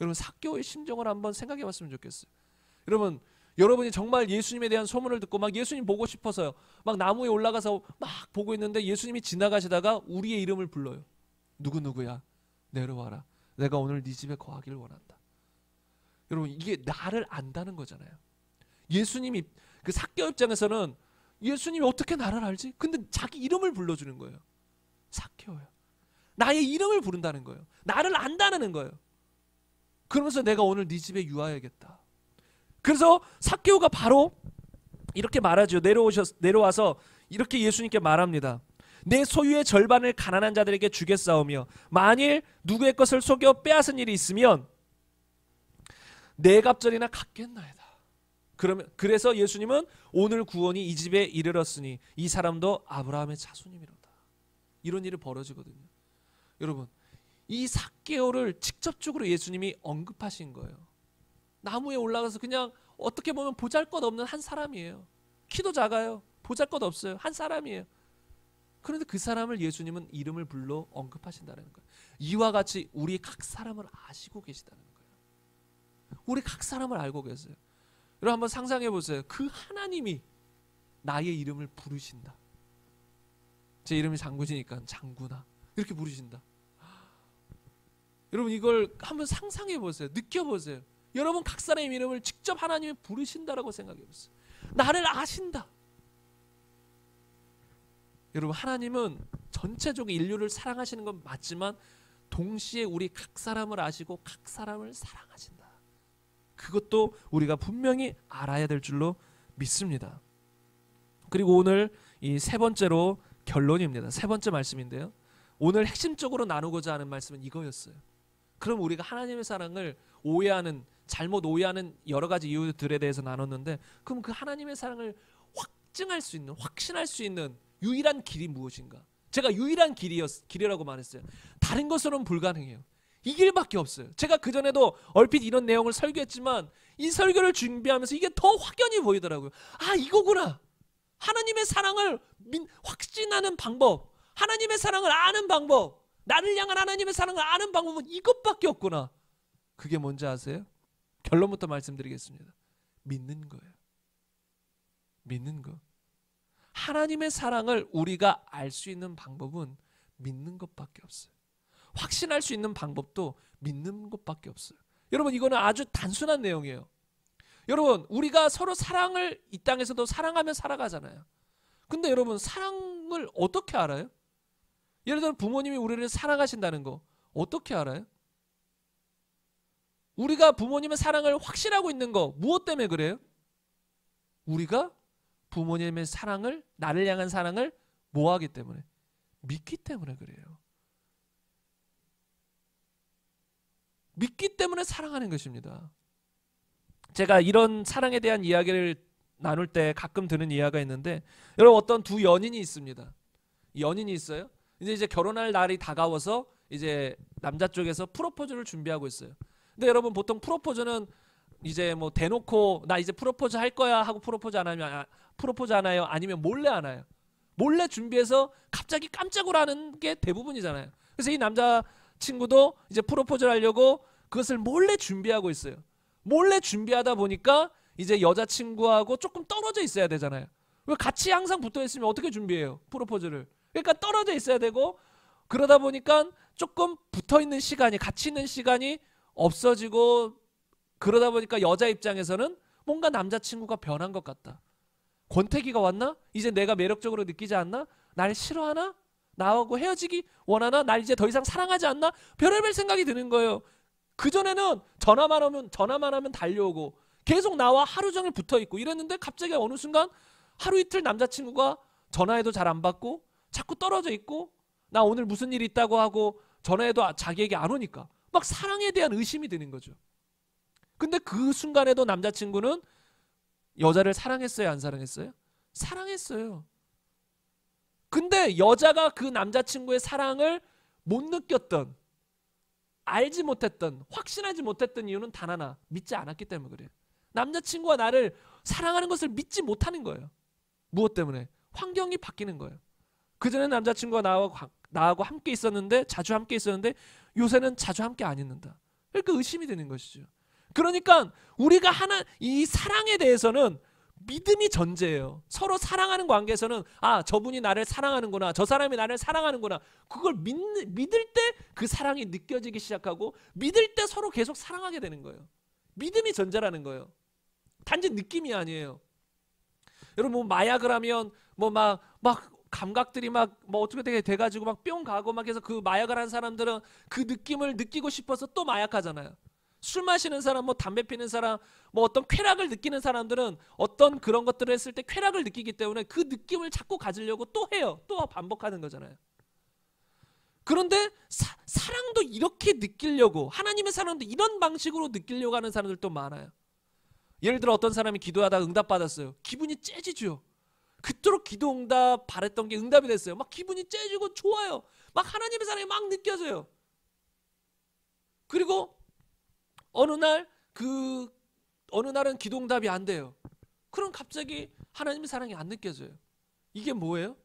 여러분 삭개오의 심정을 한번 생각해 봤으면 좋겠어요. 여러분 여러분이 정말 예수님에 대한 소문을 듣고 막 예수님 보고 싶어서요. 막 나무에 올라가서 막 보고 있는데 예수님이 지나가시다가 우리의 이름을 불러요. 누구누구야 내려와라. 내가 오늘 네 집에 거하기를 원한다. 여러분 이게 나를 안다는 거잖아요. 예수님이 그 사교 입장에서는 예수님이 어떻게 나를 알지? 근데 자기 이름을 불러주는 거예요. 사케오요. 나의 이름을 부른다는 거예요. 나를 안다는 거예요. 그러면서 내가 오늘 네 집에 유하여야겠다. 그래서 사케오가 바로 이렇게 말하죠. 내려오셔 내려와서 이렇게 예수님께 말합니다. 내 소유의 절반을 가난한 자들에게 주겠사오며 만일 누구의 것을 속여 빼앗은 일이 있으면 내 갑절이나 갚겠나이다. 그러면 그래서 예수님은 오늘 구원이 이 집에 이르렀으니 이 사람도 아브라함의 자손이로다. 이런 일이 벌어지거든요. 여러분, 이 사개오를 직접적으로 예수님이 언급하신 거예요. 나무에 올라가서 그냥 어떻게 보면 보잘것없는 한 사람이에요. 키도 작아요. 보잘것없어요. 한 사람이에요. 그런데 그 사람을 예수님은 이름을 불러 언급하신다는 거예요. 이와 같이 우리 각 사람을 아시고 계시다는 거예요. 우리 각 사람을 알고 계세요. 여러분 한번 상상해 보세요. 그 하나님이 나의 이름을 부르신다. 제 이름이 장구지니까 장구나 이렇게 부르신다. 여러분 이걸 한번 상상해 보세요. 느껴 보세요. 여러분 각 사람의 이름을 직접 하나님이 부르신다라고 생각해 보세요. 나를 아신다. 여러분 하나님은 전체적인 인류를 사랑하시는 건 맞지만 동시에 우리 각 사람을 아시고 각 사람을 사랑하신다. 그것도 우리가 분명히 알아야 될 줄로 믿습니다. 그리고 오늘 이 세 번째로 결론입니다. 세 번째 말씀인데요. 오늘 핵심적으로 나누고자 하는 말씀은 이거였어요. 그럼 우리가 하나님의 사랑을 오해하는 잘못 오해하는 여러 가지 이유들에 대해서 나눴는데 그럼 그 하나님의 사랑을 확증할 수 있는 확신할 수 있는 유일한 길이 무엇인가? 제가 유일한 길이었, 길이라고 말했어요. 다른 것으로는 불가능해요. 이 길밖에 없어요. 제가 그전에도 얼핏 이런 내용을 설교했지만 이 설교를 준비하면서 이게 더 확연히 보이더라고요. 아, 이거구나. 하나님의 사랑을 확진하는 방법, 하나님의 사랑을 아는 방법, 나를 향한 하나님의 사랑을 아는 방법은 이것밖에 없구나. 그게 뭔지 아세요? 결론부터 말씀드리겠습니다. 믿는 거예요. 믿는 거. 하나님의 사랑을 우리가 알 수 있는 방법은 믿는 것밖에 없어요. 확신할 수 있는 방법도 믿는 것밖에 없어요. 여러분 이거는 아주 단순한 내용이에요. 여러분 우리가 서로 사랑을 이 땅에서도 사랑하며 살아가잖아요. 근데 여러분 사랑을 어떻게 알아요? 예를 들어 부모님이 우리를 사랑하신다는 거 어떻게 알아요? 우리가 부모님의 사랑을 확실하고 있는 거 무엇 때문에 그래요? 우리가 부모님의 사랑을 나를 향한 사랑을 뭐하기 때문에 믿기 때문에 그래요. 믿기 때문에 사랑하는 것입니다. 제가 이런 사랑에 대한 이야기를 나눌 때 가끔 드는 이야기가 있는데 여러분 어떤 두 연인이 있습니다. 연인이 있어요. 이제 이제 결혼할 날이 다가와서 이제 남자 쪽에서 프로포즈를 준비하고 있어요. 근데 여러분 보통 프로포즈는 이제 뭐 대놓고 나 이제 프로포즈 할 거야 하고 프로포즈 안 하면 아, 프로포즈 안 해요 아니면 몰래 안 해요 몰래 준비해서 갑자기 깜짝으로 하는 게 대부분이잖아요 그래서 이 남자 친구도 이제 프로포즈를 하려고 그것을 몰래 준비하고 있어요 몰래 준비하다 보니까 이제 여자친구하고 조금 떨어져 있어야 되잖아요 왜 같이 항상 붙어 있으면 어떻게 준비해요 프로포즈를 그러니까 떨어져 있어야 되고 그러다 보니까 조금 붙어 있는 시간이 같이 있는 시간이 없어지고 그러다 보니까 여자 입장에서는 뭔가 남자친구가 변한 것 같다. 권태기가 왔나? 이제 내가 매력적으로 느끼지 않나? 날 싫어하나? 나하고 헤어지기 원하나? 날 이제 더 이상 사랑하지 않나? 별의별 생각이 드는 거예요. 그전에는 전화만 하면 전화만 하면 달려오고 계속 나와 하루 종일 붙어 있고 이랬는데 갑자기 어느 순간 하루 이틀 남자친구가 전화해도 잘 안 받고 자꾸 떨어져 있고 나 오늘 무슨 일 있다고 하고 전화해도 아, 자기에게 안 오니까 막 사랑에 대한 의심이 드는 거죠. 근데 그 순간에도 남자친구는 여자를 사랑했어요, 안 사랑했어요? 사랑했어요. 근데 여자가 그 남자친구의 사랑을 못 느꼈던, 알지 못했던, 확신하지 못했던 이유는 단 하나, 믿지 않았기 때문에 그래요. 남자친구가 나를 사랑하는 것을 믿지 못하는 거예요. 무엇 때문에? 환경이 바뀌는 거예요. 그전에 남자친구가 나하고, 나하고 함께 있었는데, 자주 함께 있었는데, 요새는 자주 함께 안 있는다. 그러니까 의심이 되는 것이죠. 그러니까 우리가 하나 이 사랑에 대해서는 믿음이 전제예요. 서로 사랑하는 관계에서는 아 저분이 나를 사랑하는구나, 저 사람이 나를 사랑하는구나. 그걸 믿, 믿을 때 그 사랑이 느껴지기 시작하고 믿을 때 서로 계속 사랑하게 되는 거예요. 믿음이 전제라는 거예요. 단지 느낌이 아니에요. 여러분 뭐 마약을 하면 뭐막막 감각들이 막 뭐 어떻게 되게 돼가지고 막 뿅 가고 막 해서 그 마약을 한 사람들은 그 느낌을 느끼고 싶어서 또 마약하잖아요. 술 마시는 사람, 뭐 담배 피는 사람, 뭐 어떤 쾌락을 느끼는 사람들은 어떤 그런 것들을 했을 때 쾌락을 느끼기 때문에 그 느낌을 자꾸 가지려고 또 해요. 또 반복하는 거잖아요. 그런데 사, 사랑도 이렇게 느끼려고 하나님의 사랑도 이런 방식으로 느끼려고 하는 사람들도 많아요. 예를 들어 어떤 사람이 기도하다 응답받았어요. 기분이 째지죠. 그토록 기도응답 바랬던 게 응답이 됐어요. 막 기분이 째지고 좋아요. 막 하나님의 사랑이 막 느껴져요. 그리고 어느 날 그 어느 날은 기도응답이 안 돼요. 그럼 갑자기 하나님의 사랑이 안 느껴져요. 이게 뭐예요?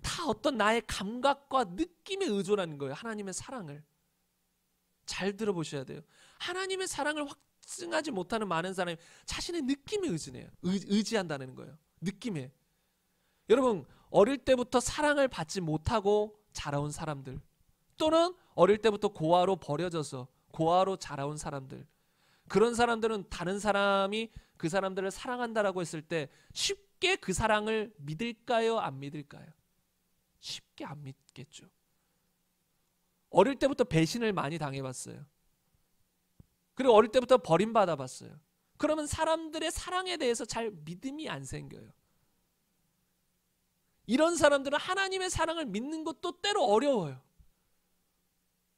다 어떤 나의 감각과 느낌에 의존하는 거예요. 하나님의 사랑을. 잘 들어보셔야 돼요. 하나님의 사랑을 확증하지 못하는 많은 사람이 자신의 느낌에 의존해요. 의, 의지한다는 거예요. 느낌에. 여러분 어릴 때부터 사랑을 받지 못하고 자라온 사람들 또는 어릴 때부터 고아로 버려져서 고아로 자라온 사람들 그런 사람들은 다른 사람이 그 사람들을 사랑한다라고 했을 때 쉽게 그 사랑을 믿을까요 안 믿을까요 쉽게 안 믿겠죠 어릴 때부터 배신을 많이 당해봤어요 그리고 어릴 때부터 버림받아봤어요 그러면 사람들의 사랑에 대해서 잘 믿음이 안 생겨요 이런 사람들은 하나님의 사랑을 믿는 것도 때로 어려워요.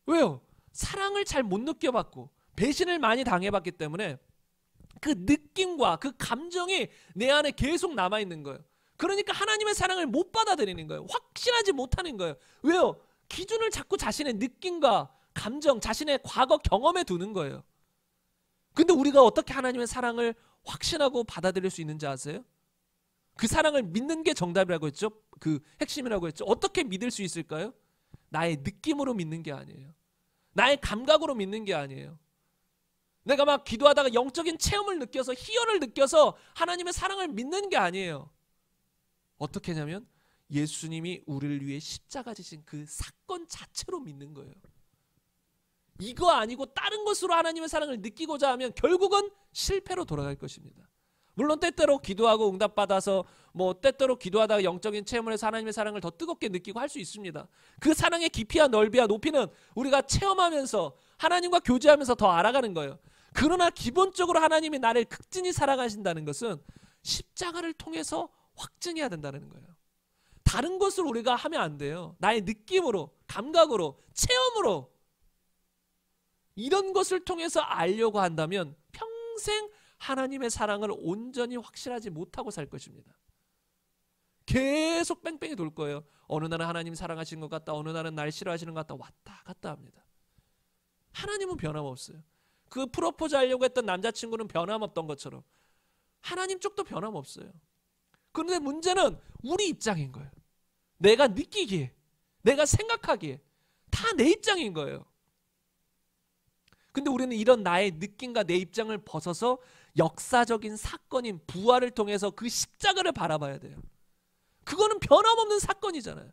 왜요? 사랑을 잘 못 느껴봤고 배신을 많이 당해봤기 때문에 그 느낌과 그 감정이 내 안에 계속 남아있는 거예요. 그러니까 하나님의 사랑을 못 받아들이는 거예요. 확신하지 못하는 거예요. 왜요? 기준을 자꾸 자신의 느낌과 감정, 자신의 과거 경험에 두는 거예요. 근데 우리가 어떻게 하나님의 사랑을 확신하고 받아들일 수 있는지 아세요? 그 사랑을 믿는 게 정답이라고 했죠. 그 핵심이라고 했죠. 어떻게 믿을 수 있을까요? 나의 느낌으로 믿는 게 아니에요. 나의 감각으로 믿는 게 아니에요. 내가 막 기도하다가 영적인 체험을 느껴서 희열을 느껴서 하나님의 사랑을 믿는 게 아니에요. 어떻게 냐면 예수님이 우리를 위해 십자가 지신 그 사건 자체로 믿는 거예요. 이거 아니고 다른 것으로 하나님의 사랑을 느끼고자 하면 결국은 실패로 돌아갈 것입니다. 물론 때때로 기도하고 응답받아서 뭐 때때로 기도하다가 영적인 체험을 해서 하나님의 사랑을 더 뜨겁게 느끼고 할 수 있습니다. 그 사랑의 깊이와 넓이와 높이는 우리가 체험하면서 하나님과 교제하면서 더 알아가는 거예요. 그러나 기본적으로 하나님이 나를 극진히 사랑하신다는 것은 십자가를 통해서 확증해야 된다는 거예요. 다른 것을 우리가 하면 안 돼요. 나의 느낌으로, 감각으로, 체험으로 이런 것을 통해서 알려고 한다면 평생 하나님의 사랑을 온전히 확실하지 못하고 살 것입니다. 계속 뺑뺑이 돌 거예요. 어느 날은 하나님 사랑하시는 것 같다. 어느 날은 날 싫어하시는 것 같다. 왔다 갔다 합니다. 하나님은 변함없어요. 그 프로포즈 하려고 했던 남자친구는 변함없던 것처럼 하나님 쪽도 변함없어요. 그런데 문제는 우리 입장인 거예요. 내가 느끼기에, 내가 생각하기에 다 내 입장인 거예요. 근데 우리는 이런 나의 느낌과 내 입장을 벗어서 역사적인 사건인 부활을 통해서 그 십자가를 바라봐야 돼요. 그거는 변함없는 사건이잖아요.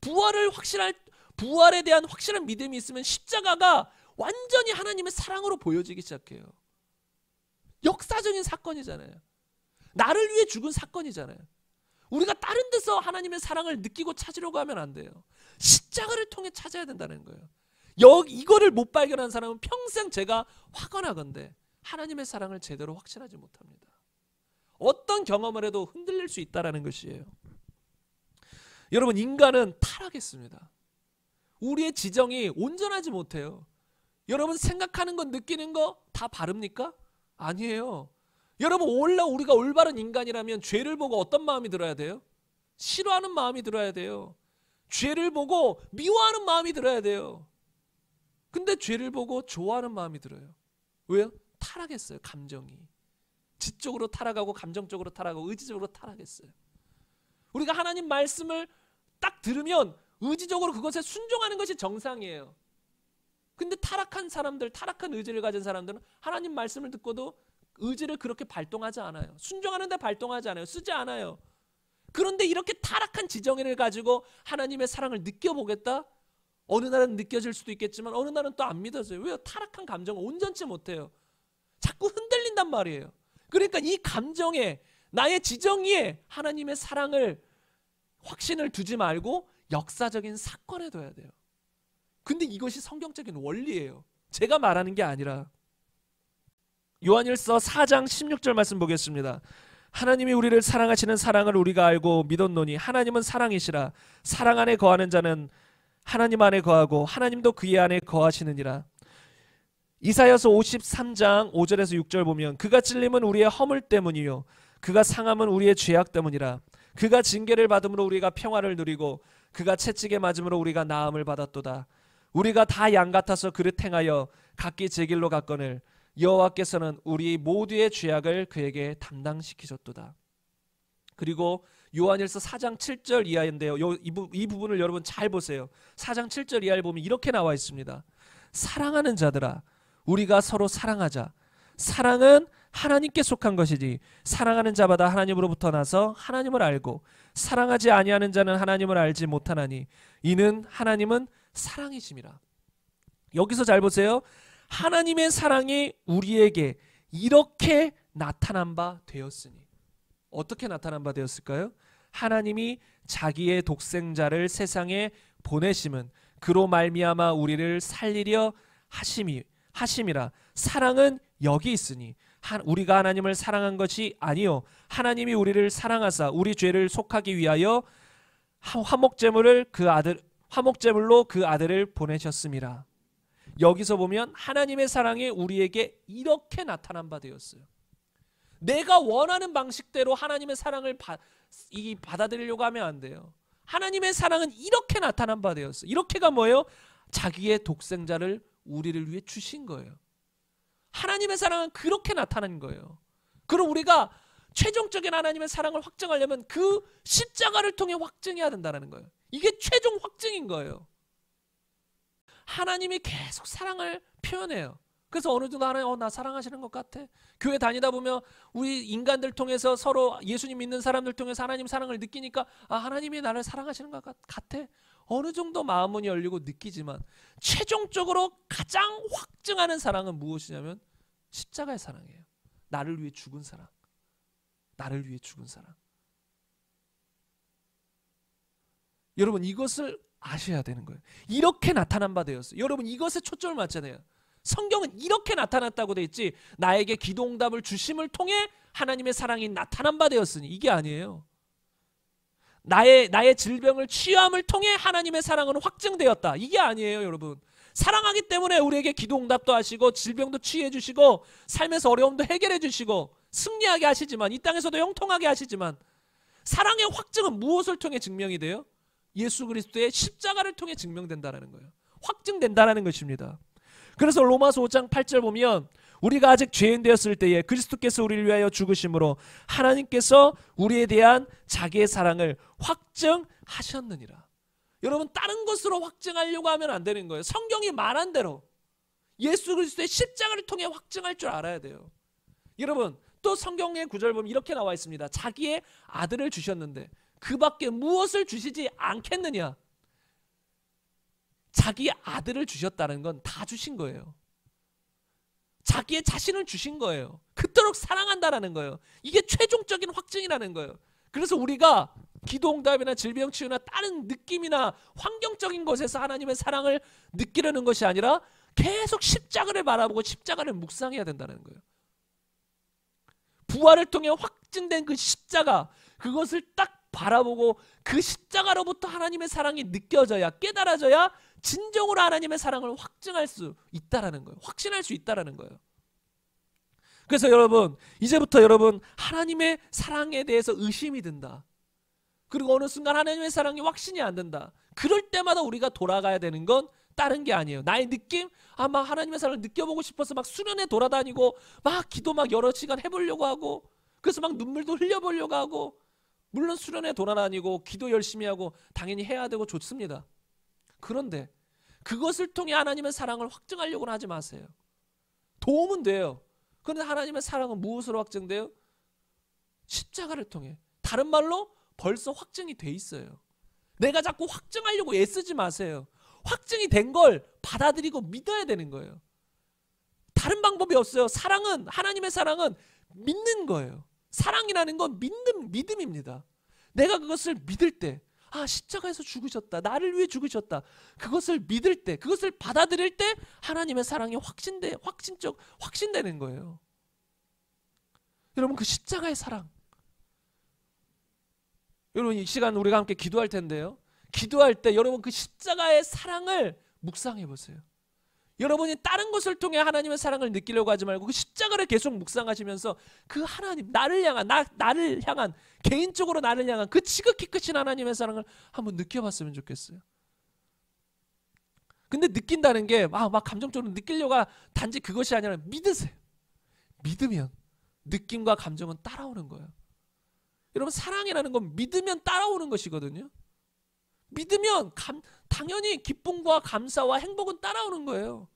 부활을 확실할 부활에 대한 확실한 믿음이 있으면 십자가가 완전히 하나님의 사랑으로 보여지기 시작해요. 역사적인 사건이잖아요. 나를 위해 죽은 사건이잖아요. 우리가 다른 데서 하나님의 사랑을 느끼고 찾으려고 하면 안 돼요. 십자가를 통해 찾아야 된다는 거예요. 여, 이거를 못 발견한 사람은 평생 제가 화가 나건데 하나님의 사랑을 제대로 확신하지 못합니다. 어떤 경험을 해도 흔들릴 수 있다라는 것이에요. 여러분 인간은 타락했습니다. 우리의 지정이 온전하지 못해요. 여러분 생각하는 것 느끼는 거다 바릅니까? 아니에요. 여러분 올라 우리가 올바른 인간이라면 죄를 보고 어떤 마음이 들어야 돼요? 싫어하는 마음이 들어야 돼요. 죄를 보고 미워하는 마음이 들어야 돼요. 근데 죄를 보고 좋아하는 마음이 들어요. 왜요? 타락했어요. 감정이. 지적으로 타락하고 감정적으로 타락하고 의지적으로 타락했어요. 우리가 하나님 말씀을 딱 들으면 의지적으로 그것에 순종하는 것이 정상이에요. 근데 타락한 사람들, 타락한 의지를 가진 사람들은 하나님 말씀을 듣고도 의지를 그렇게 발동하지 않아요. 순종하는데 발동하지 않아요. 쓰지 않아요. 그런데 이렇게 타락한 지정의를 가지고 하나님의 사랑을 느껴보겠다? 어느 날은 느껴질 수도 있겠지만 어느 날은 또 안 믿어져요. 왜요? 타락한 감정을 온전치 못해요. 자꾸 흔들린단 말이에요. 그러니까 이 감정에 나의 지정이에 하나님의 사랑을 확신을 두지 말고 역사적인 사건에 둬야 돼요. 근데 이것이 성경적인 원리예요. 제가 말하는 게 아니라 요한일서 4장 16절 말씀 보겠습니다. 하나님이 우리를 사랑하시는 사랑을 우리가 알고 믿었노니 하나님은 사랑이시라 사랑 안에 거하는 자는 하나님 안에 거하고 하나님도 그의 안에 거하시느니라 이사여서 53장 5절에서 6절 보면 그가 찔림은 우리의 허물 때문이요 그가 상함은 우리의 죄악 때문이라 그가 징계를 받음으로 우리가 평화를 누리고 그가 채찍에 맞음으로 우리가 나음을 받았도다 우리가 다 양 같아서 그릇 행하여 각기 제 길로 갔거늘 여호와께서는 우리 모두의 죄악을 그에게 담당시키셨도다 그리고 요한일서 4장 7절 이하인데요. 이, 부, 이 부분을 여러분 잘 보세요. 4장 7절 이하를 보면 이렇게 나와 있습니다. 사랑하는 자들아 우리가 서로 사랑하자. 사랑은 하나님께 속한 것이지 사랑하는 자마다 하나님으로부터 나서 하나님을 알고 사랑하지 아니하는 자는 하나님을 알지 못하나니 이는 하나님은 사랑이심이라. 여기서 잘 보세요. 하나님의 사랑이 우리에게 이렇게 나타난 바 되었으니 어떻게 나타난 바 되었을까요? 하나님이 자기의 독생자를 세상에 보내심은 그로 말미암아 우리를 살리려 하심이 하심이라 사랑은 여기 있으니 우리가 하나님을 사랑한 것이 아니요 하나님이 우리를 사랑하사 우리 죄를 속하기 위하여 화목제물을 그 아들 화목제물로 그 아들을 보내셨습니다. 여기서 보면 하나님의 사랑이 우리에게 이렇게 나타난 바 되었어요. 내가 원하는 방식대로 하나님의 사랑을 받아들이려고 하면 안 돼요. 하나님의 사랑은 이렇게 나타난 바 되었어. 요 이렇게가 뭐예요? 자기의 독생자를 우리를 위해 주신 거예요. 하나님의 사랑은 그렇게 나타난 거예요. 그럼 우리가 최종적인 하나님의 사랑을 확정하려면그 십자가를 통해 확증해야 된다는 거예요. 이게 최종 확증인 거예요. 하나님이 계속 사랑을 표현해요. 그래서 어느 정도 하나님 어, 나 사랑하시는 것 같아. 교회 다니다 보면 우리 인간들 통해서 서로 예수님 믿는 사람들 통해서 하나님 사랑을 느끼니까 아, 하나님이 나를 사랑하시는 것 같아. 어느 정도 마음은 열리고 느끼지만 최종적으로 가장 확증하는 사랑은 무엇이냐면 십자가의 사랑이에요. 나를 위해 죽은 사랑. 나를 위해 죽은 사랑. 여러분 이것을 아셔야 되는 거예요. 이렇게 나타난 바 되었어요. 여러분 이것에 초점을 맞잖아요 성경은 이렇게 나타났다고 돼 있지 나에게 기도 응답을 주심을 통해 하나님의 사랑이 나타난 바 되었으니 이게 아니에요. 나의 나의 질병을 취함을 통해 하나님의 사랑은 확증되었다. 이게 아니에요, 여러분. 사랑하기 때문에 우리에게 기도 응답도 하시고 질병도 취해 주시고 삶에서 어려움도 해결해 주시고 승리하게 하시지만 이 땅에서도 형통하게 하시지만 사랑의 확증은 무엇을 통해 증명이 돼요? 예수 그리스도의 십자가를 통해 증명된다라는 거예요. 확증된다라는 것입니다. 그래서 로마서 5장 8절 보면 우리가 아직 죄인 되었을 때에 그리스도께서 우리를 위하여 죽으심으로 하나님께서 우리에 대한 자기의 사랑을 확증하셨느니라. 여러분 다른 것으로 확증하려고 하면 안 되는 거예요. 성경이 말한 대로 예수 그리스도의 십자가를 통해 확증할 줄 알아야 돼요. 여러분 또 성경의 구절 보면 이렇게 나와 있습니다. 자기의 아들을 주셨는데 그밖에 무엇을 주시지 않겠느냐? 자기 아들을 주셨다는 건 다 주신 거예요. 자기의 자신을 주신 거예요. 그토록 사랑한다라는 거예요. 이게 최종적인 확증이라는 거예요. 그래서 우리가 기도응답이나 질병 치유나 다른 느낌이나 환경적인 것에서 하나님의 사랑을 느끼려는 것이 아니라 계속 십자가를 바라보고 십자가를 묵상해야 된다는 거예요. 부활을 통해 확증된 그 십자가 그것을 딱 바라보고 그 십자가로부터 하나님의 사랑이 느껴져야 깨달아져야 진정으로 하나님의 사랑을 확증할 수 있다라는 거예요. 확신할 수 있다라는 거예요. 그래서 여러분 이제부터 여러분 하나님의 사랑에 대해서 의심이 든다. 그리고 어느 순간 하나님의 사랑이 확신이 안 된다. 그럴 때마다 우리가 돌아가야 되는 건 다른 게 아니에요. 나의 느낌? 아마 하나님의 사랑을 느껴보고 싶어서 막 수련에 돌아다니고 막 기도 막 여러 시간 해보려고 하고 그래서 막 눈물도 흘려보려고 하고 물론 수련에 돌아다니고 기도 열심히 하고 당연히 해야 되고 좋습니다. 그런데 그것을 통해 하나님의 사랑을 확증하려고는 하지 마세요. 도움은 돼요. 그런데 하나님의 사랑은 무엇으로 확증돼요? 십자가를 통해. 다른 말로 벌써 확증이 돼 있어요. 내가 자꾸 확증하려고 애쓰지 마세요. 확증이 된 걸 받아들이고 믿어야 되는 거예요. 다른 방법이 없어요. 사랑은 하나님의 사랑은 믿는 거예요. 사랑이라는 건 믿는 믿음입니다. 내가 그것을 믿을 때 아, 십자가에서 죽으셨다. 나를 위해 죽으셨다. 그것을 믿을 때, 그것을 받아들일 때 하나님의 사랑이 확신돼, 확신적, 확신되는 거예요. 여러분, 그 십자가의 사랑. 여러분, 이 시간 우리가 함께 기도할 텐데요. 기도할 때 여러분 그 십자가의 사랑을 묵상해 보세요. 여러분이 다른 것을 통해 하나님의 사랑을 느끼려고 하지 말고 그 십자가를 계속 묵상하시면서 그 하나님 나를 향한 나 나를 향한 개인적으로 나를 향한 그 지극히 끝인 하나님의 사랑을 한번 느껴봤으면 좋겠어요. 근데 느낀다는 게막 막 감정적으로 느끼려고 단지 그것이 아니라 믿으세요. 믿으면 느낌과 감정은 따라오는 거예요. 여러분 사랑이라는 건 믿으면 따라오는 것이거든요. 믿으면 감, 당연히 기쁨과 감사와 행복은 따라오는 거예요.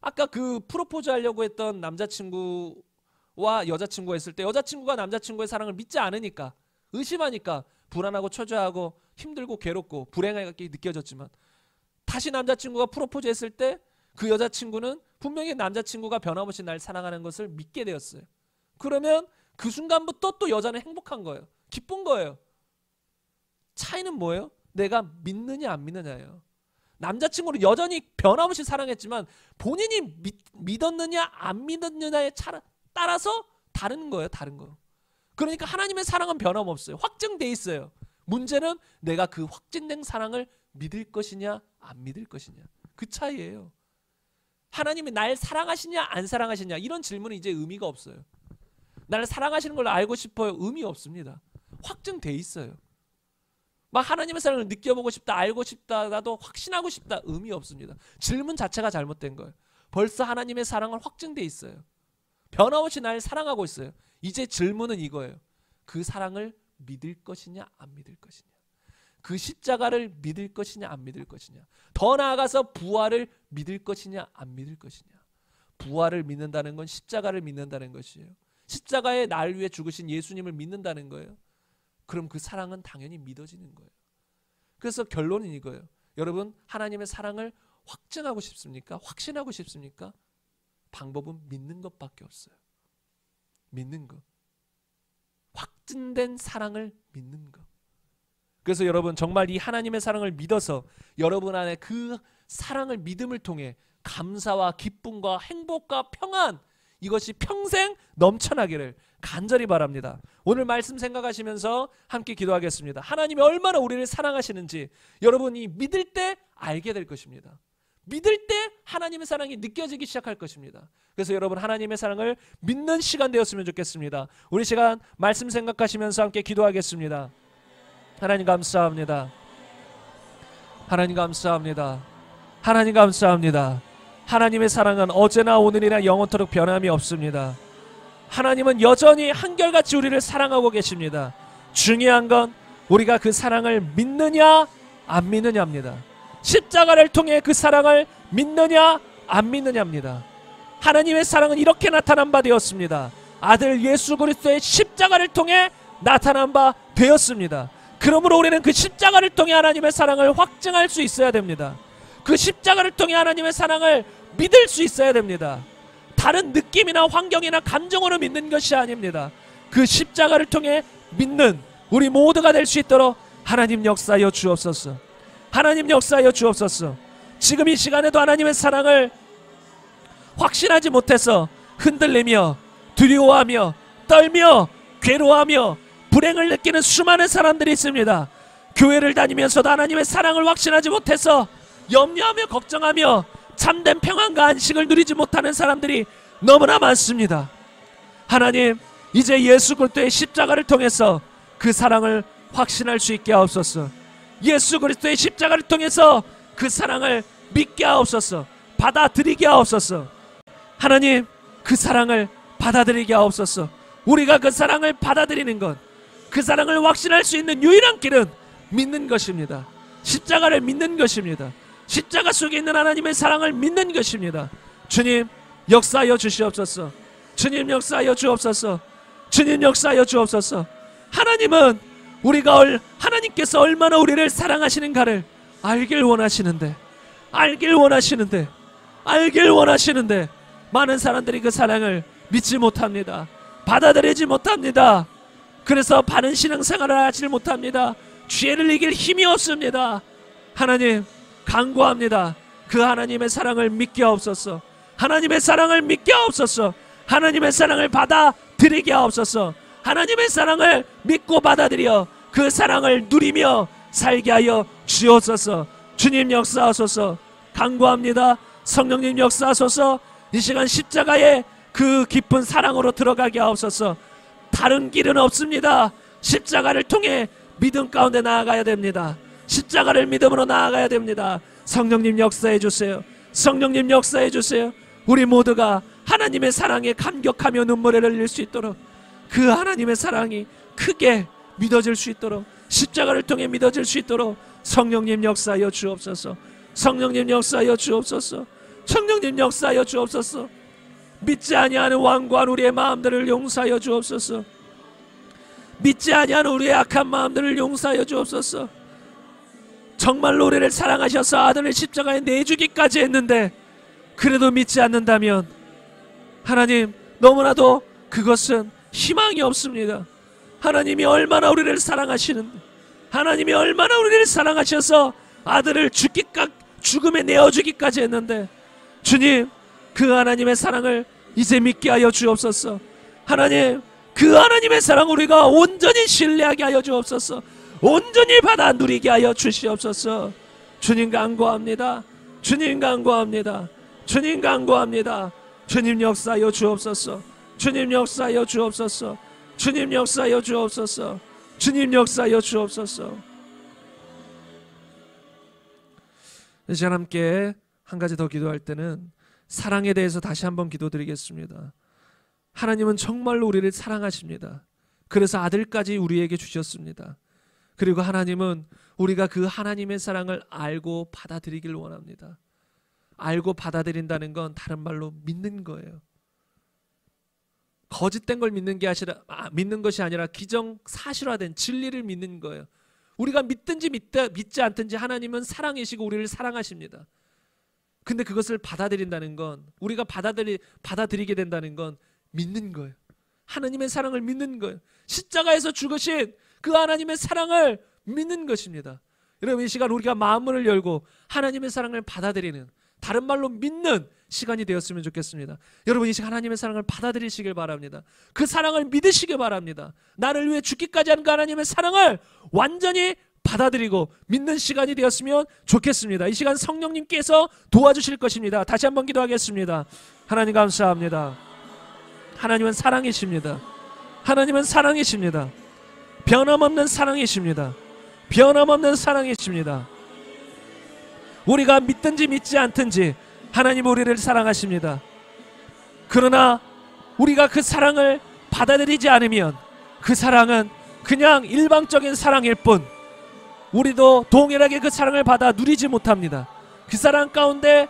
아까 그 프로포즈 하려고 했던 남자친구와 여자친구가 있을 때 여자친구가 남자친구의 사랑을 믿지 않으니까 의심하니까 불안하고 초조하고 힘들고 괴롭고 불행하게 느껴졌지만 다시 남자친구가 프로포즈 했을 때 그 여자친구는 분명히 남자친구가 변함없이 날 사랑하는 것을 믿게 되었어요. 그러면 그 순간부터 또 여자는 행복한 거예요. 기쁜 거예요. 차이는 뭐예요? 내가 믿느냐 안 믿느냐예요. 남자친구를 여전히 변함없이 사랑했지만 본인이 믿, 믿었느냐 안 믿었느냐에 차라, 따라서 다른 거예요. 다른 거. 그러니까 하나님의 사랑은 변함없어요. 확증돼 있어요. 문제는 내가 그 확증된 사랑을 믿을 것이냐 안 믿을 것이냐 그 차이예요. 하나님이 날 사랑하시냐 안 사랑하시냐 이런 질문은 이제 의미가 없어요. 나를 사랑하시는 걸 알고 싶어요. 의미 없습니다. 확증돼 있어요. 막 하나님의 사랑을 느껴보고 싶다, 알고 싶다, 나도 확신하고 싶다 의미 없습니다. 질문 자체가 잘못된 거예요. 벌써 하나님의 사랑은 확증돼 있어요. 변함없이 날 사랑하고 있어요. 이제 질문은 이거예요. 그 사랑을 믿을 것이냐 안 믿을 것이냐. 그 십자가를 믿을 것이냐 안 믿을 것이냐. 더 나아가서 부활을 믿을 것이냐 안 믿을 것이냐. 부활을 믿는다는 건 십자가를 믿는다는 것이에요. 십자가에 날 위해 죽으신 예수님을 믿는다는 거예요. 그럼 그 사랑은 당연히 믿어지는 거예요. 그래서 결론은 이거예요. 여러분 하나님의 사랑을 확증하고 싶습니까? 확신하고 싶습니까? 방법은 믿는 것밖에 없어요. 믿는 것. 확증된 사랑을 믿는 것. 그래서 여러분 정말 이 하나님의 사랑을 믿어서 여러분 안에 그 사랑을 믿음을 통해 감사와 기쁨과 행복과 평안 이것이 평생 넘쳐나기를 간절히 바랍니다. 오늘 말씀 생각하시면서 함께 기도하겠습니다. 하나님이 얼마나 우리를 사랑하시는지 여러분이 믿을 때 알게 될 것입니다. 믿을 때 하나님의 사랑이 느껴지기 시작할 것입니다. 그래서 여러분 하나님의 사랑을 믿는 시간 되었으면 좋겠습니다. 우리 시간 말씀 생각하시면서 함께 기도하겠습니다. 하나님 감사합니다. 하나님 감사합니다. 하나님 감사합니다. 하나님의 사랑은 어제나 오늘이나 영원토록 변함이 없습니다. 하나님은 여전히 한결같이 우리를 사랑하고 계십니다. 중요한 건 우리가 그 사랑을 믿느냐 안 믿느냐입니다. 십자가를 통해 그 사랑을 믿느냐 안 믿느냐입니다. 하나님의 사랑은 이렇게 나타난 바 되었습니다. 아들 예수 그리스도의 십자가를 통해 나타난 바 되었습니다. 그러므로 우리는 그 십자가를 통해 하나님의 사랑을 확증할 수 있어야 됩니다. 그 십자가를 통해 하나님의 사랑을 믿을 수 있어야 됩니다. 다른 느낌이나 환경이나 감정으로 믿는 것이 아닙니다. 그 십자가를 통해 믿는 우리 모두가 될 수 있도록 하나님 역사여 주옵소서. 하나님 역사여 주옵소서. 지금 이 시간에도 하나님의 사랑을 확신하지 못해서 흔들리며 두려워하며 떨며 괴로워하며 불행을 느끼는 수많은 사람들이 있습니다. 교회를 다니면서도 하나님의 사랑을 확신하지 못해서 염려하며 걱정하며 참된 평안과 안식을 누리지 못하는 사람들이 너무나 많습니다. 하나님, 이제 예수 그리스도의 십자가를 통해서 그 사랑을 확신할 수 있게 하옵소서. 예수 그리스도의 십자가를 통해서 그 사랑을 믿게 하옵소서. 받아들이게 하옵소서. 하나님, 그 사랑을 받아들이게 하옵소서. 우리가 그 사랑을 받아들이는 것, 그 사랑을 확신할 수 있는 유일한 길은 믿는 것입니다. 십자가를 믿는 것입니다. 십자가 속에 있는 하나님의 사랑을 믿는 것입니다. 주님 역사여 주시옵소서. 주님 역사여 주옵소서. 주님 역사여 주옵소서. 하나님은 우리가 얼, 하나님께서 얼마나 우리를 사랑하시는가를 알길 원하시는데 알길 원하시는데 알길 원하시는데 많은 사람들이 그 사랑을 믿지 못합니다. 받아들이지 못합니다. 그래서 바른 신앙생활을 하지 못합니다. 죄를 이길 힘이 없습니다. 하나님 간구합니다. 그 하나님의 사랑을 믿게 하옵소서. 하나님의 사랑을 믿게 하옵소서. 하나님의 사랑을 받아들이게 하옵소서. 하나님의 사랑을 믿고 받아들여 그 사랑을 누리며 살게 하여 주옵소서. 주님 역사하소서. 간구합니다. 성령님 역사하소서. 이 시간 십자가의 그 깊은 사랑으로 들어가게 하옵소서. 다른 길은 없습니다. 십자가를 통해 믿음 가운데 나아가야 됩니다. 십자가를 믿음으로 나아가야 됩니다. 성령님 역사해 주세요. 성령님 역사해 주세요. 우리 모두가 하나님의 사랑에 감격하며 눈물을 흘릴 수 있도록 그 하나님의 사랑이 크게 믿어질 수 있도록 십자가를 통해 믿어질 수 있도록 성령님 역사하여 주옵소서. 성령님 역사하여 주옵소서. 성령님 역사하여 주옵소서. 믿지 아니하는 왕관 우리의 마음들을 용서하여 주옵소서. 믿지 아니하는 우리의 악한 마음들을 용서하여 주옵소서. 정말로 우리를 사랑하셔서 아들을 십자가에 내주기까지 했는데 그래도 믿지 않는다면 하나님 너무나도 그것은 희망이 없습니다. 하나님이 얼마나 우리를 사랑하시는 하나님이 얼마나 우리를 사랑하셔서 아들을 죽기까 죽음에 내어주기까지 했는데 주님 그 하나님의 사랑을 이제 믿게 하여 주옵소서 하나님 그 하나님의 사랑 우리가 온전히 신뢰하게 하여 주옵소서 온전히 받아 누리게 하여 주시옵소서. 주님 간구합니다. 주님 간구합니다. 주님 간구합니다. 주님 역사여 주옵소서. 주님 역사여 주옵소서. 주님 역사여 주옵소서. 주님 역사여 주옵소서. 이제 함께 한 가지 더 기도할 때는 사랑에 대해서 다시 한번 기도드리겠습니다. 하나님은 정말로 우리를 사랑하십니다. 그래서 아들까지 우리에게 주셨습니다. 그리고 하나님은 우리가 그 하나님의 사랑을 알고 받아들이길 원합니다. 알고 받아들인다는 건 다른 말로 믿는 거예요. 거짓된 걸 믿는 게 아니라 아, 믿는 것이 아니라 기정 사실화된 진리를 믿는 거예요. 우리가 믿든지 믿다, 믿지 않든지 하나님은 사랑이시고 우리를 사랑하십니다. 근데 그것을 받아들인다는 건 우리가 받아들이 받아들이게 된다는 건 믿는 거예요. 하나님의 사랑을 믿는 거예요. 십자가에서 죽으신 그 하나님의 사랑을 믿는 것입니다. 여러분 이 시간 우리가 마음을 열고 하나님의 사랑을 받아들이는 다른 말로 믿는 시간이 되었으면 좋겠습니다. 여러분 이 시간 하나님의 사랑을 받아들이시길 바랍니다. 그 사랑을 믿으시길 바랍니다. 나를 위해 죽기까지 하그 하나님의 사랑을 완전히 받아들이고 믿는 시간이 되었으면 좋겠습니다. 이 시간 성령님께서 도와주실 것입니다. 다시 한번 기도하겠습니다. 하나님 감사합니다. 하나님은 사랑이십니다. 하나님은 사랑이십니다. 변함없는 사랑이십니다. 변함없는 사랑이십니다. 우리가 믿든지 믿지 않든지 하나님 우리를 사랑하십니다. 그러나 우리가 그 사랑을 받아들이지 않으면 그 사랑은 그냥 일방적인 사랑일 뿐 우리도 동일하게 그 사랑을 받아 누리지 못합니다. 그 사랑 가운데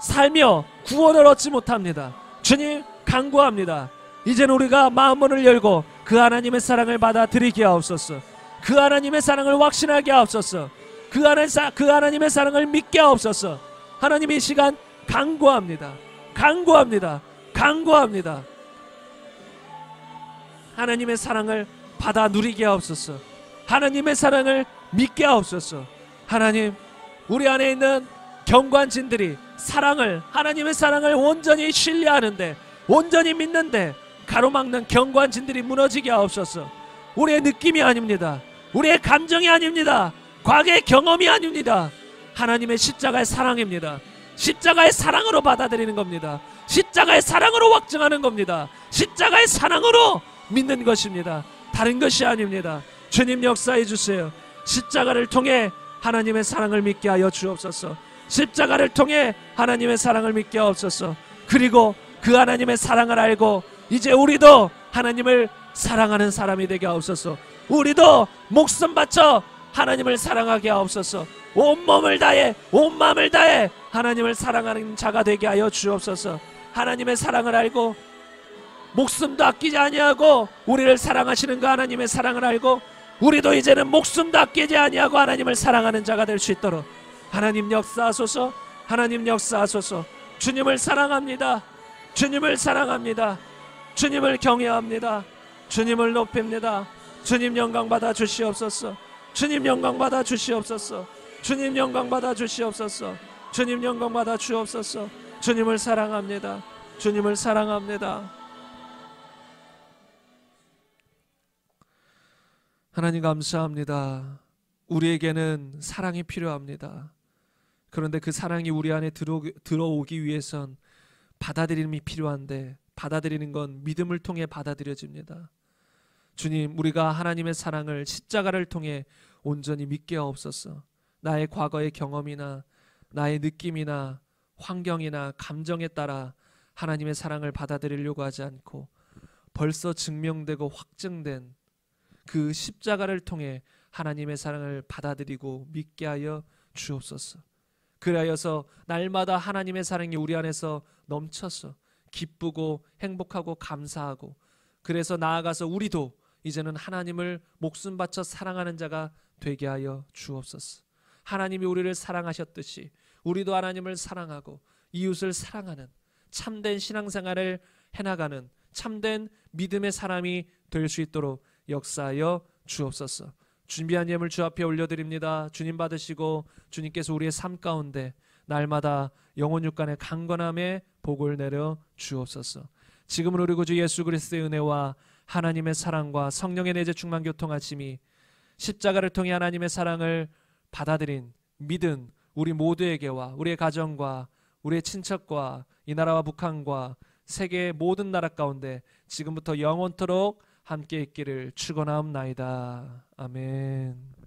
살며 구원을 얻지 못합니다. 주님 강구합니다. 이제는 우리가 마음문을 열고 그 하나님의 사랑을 받아들이게 하옵소서. 그 하나님의 사랑을 확신하게 하옵소서. 그, 하나그 하나님의 사랑을 믿게 하옵소서. 하나님 이 시간 강구합니다. 강구합니다. 강구합니다. 하나님의 사랑을 받아 누리게 하옵소서. 하나님의 사랑을 믿게 하옵소서. 하나님, 우리 안에 있는 경관진들이 사랑을 하나님의 사랑을 온전히 신뢰하는데, 온전히 믿는데 가로막는 경관진들이 무너지게 하옵소서. 우리의 느낌이 아닙니다. 우리의 감정이 아닙니다. 과거의 경험이 아닙니다. 하나님의 십자가의 사랑입니다. 십자가의 사랑으로 받아들이는 겁니다. 십자가의 사랑으로 확증하는 겁니다. 십자가의 사랑으로 믿는 것입니다. 다른 것이 아닙니다. 주님 역사해 주세요. 십자가를 통해 하나님의 사랑을 믿게 하여 주옵소서. 십자가를 통해 하나님의 사랑을 믿게 하옵소서. 그리고 그 하나님의 사랑을 알고 이제 우리도 하나님을 사랑하는 사람이 되게 하옵소서. 우리도 목숨 바쳐 하나님을 사랑하게 하옵소서. 온 몸을 다해 온 마음을 다해 하나님을 사랑하는 자가 되게 하여 주옵소서. 하나님의 사랑을 알고 목숨도 아끼지 아니하고 우리를 사랑하시는 그 하나님의 사랑을 알고 우리도 이제는 목숨도 아끼지 아니하고 하나님을 사랑하는 자가 될 수 있도록 하나님 역사하소서. 하나님 역사하소서. 주님을 사랑합니다. 주님을 사랑합니다. 주님을 경외합니다. 주님을 높입니다. 주님 영광 받아 주시옵소서. 주님 영광 받아 주시옵소서. 주님 영광 받아 주시옵소서. 주님 영광 받아 주옵소서. 주님을 사랑합니다. 주님을 사랑합니다. 하나님 감사합니다. 우리에게는 사랑이 필요합니다. 그런데 그 사랑이 우리 안에 들어오기 위해선 받아들임이 필요한데 받아들이는 건 믿음을 통해 받아들여집니다. 주님, 우리가 하나님의 사랑을 십자가를 통해 온전히 믿게 하옵서 나의 과거의 경험이나 나의 느낌이나 환경이나 감정에 따라 하나님의 사랑을 받아들이려고 하지 않고 벌써 증명되고 확증된 그 십자가를 통해 하나님의 사랑을 받아들이고 믿게 하여 주옵소서. 그리하여서 날마다 하나님의 사랑이 우리 안에서 넘쳐서 기쁘고 행복하고 감사하고 그래서 나아가서 우리도 이제는 하나님을 목숨 바쳐 사랑하는 자가 되게 하여 주옵소서. 하나님이 우리를 사랑하셨듯이 우리도 하나님을 사랑하고 이웃을 사랑하는 참된 신앙생활을 해나가는 참된 믿음의 사람이 될 수 있도록 역사하여 주옵소서. 준비한 예물 주 앞에 올려드립니다. 주님 받으시고 주님께서 우리의 삶 가운데 날마다 영혼 육간의 강건함에 복을 내려 주옵소서. 지금은 우리 구주 예수 그리스도의 은혜와 하나님의 사랑과 성령의 내재 충만 교통하심이 십자가를 통해 하나님의 사랑을 받아들인 믿은 우리 모두에게와 우리의 가정과 우리의 친척과 이 나라와 북한과 세계 모든 나라 가운데 지금부터 영원토록 함께 있기를 축원하옵나이다. 아멘.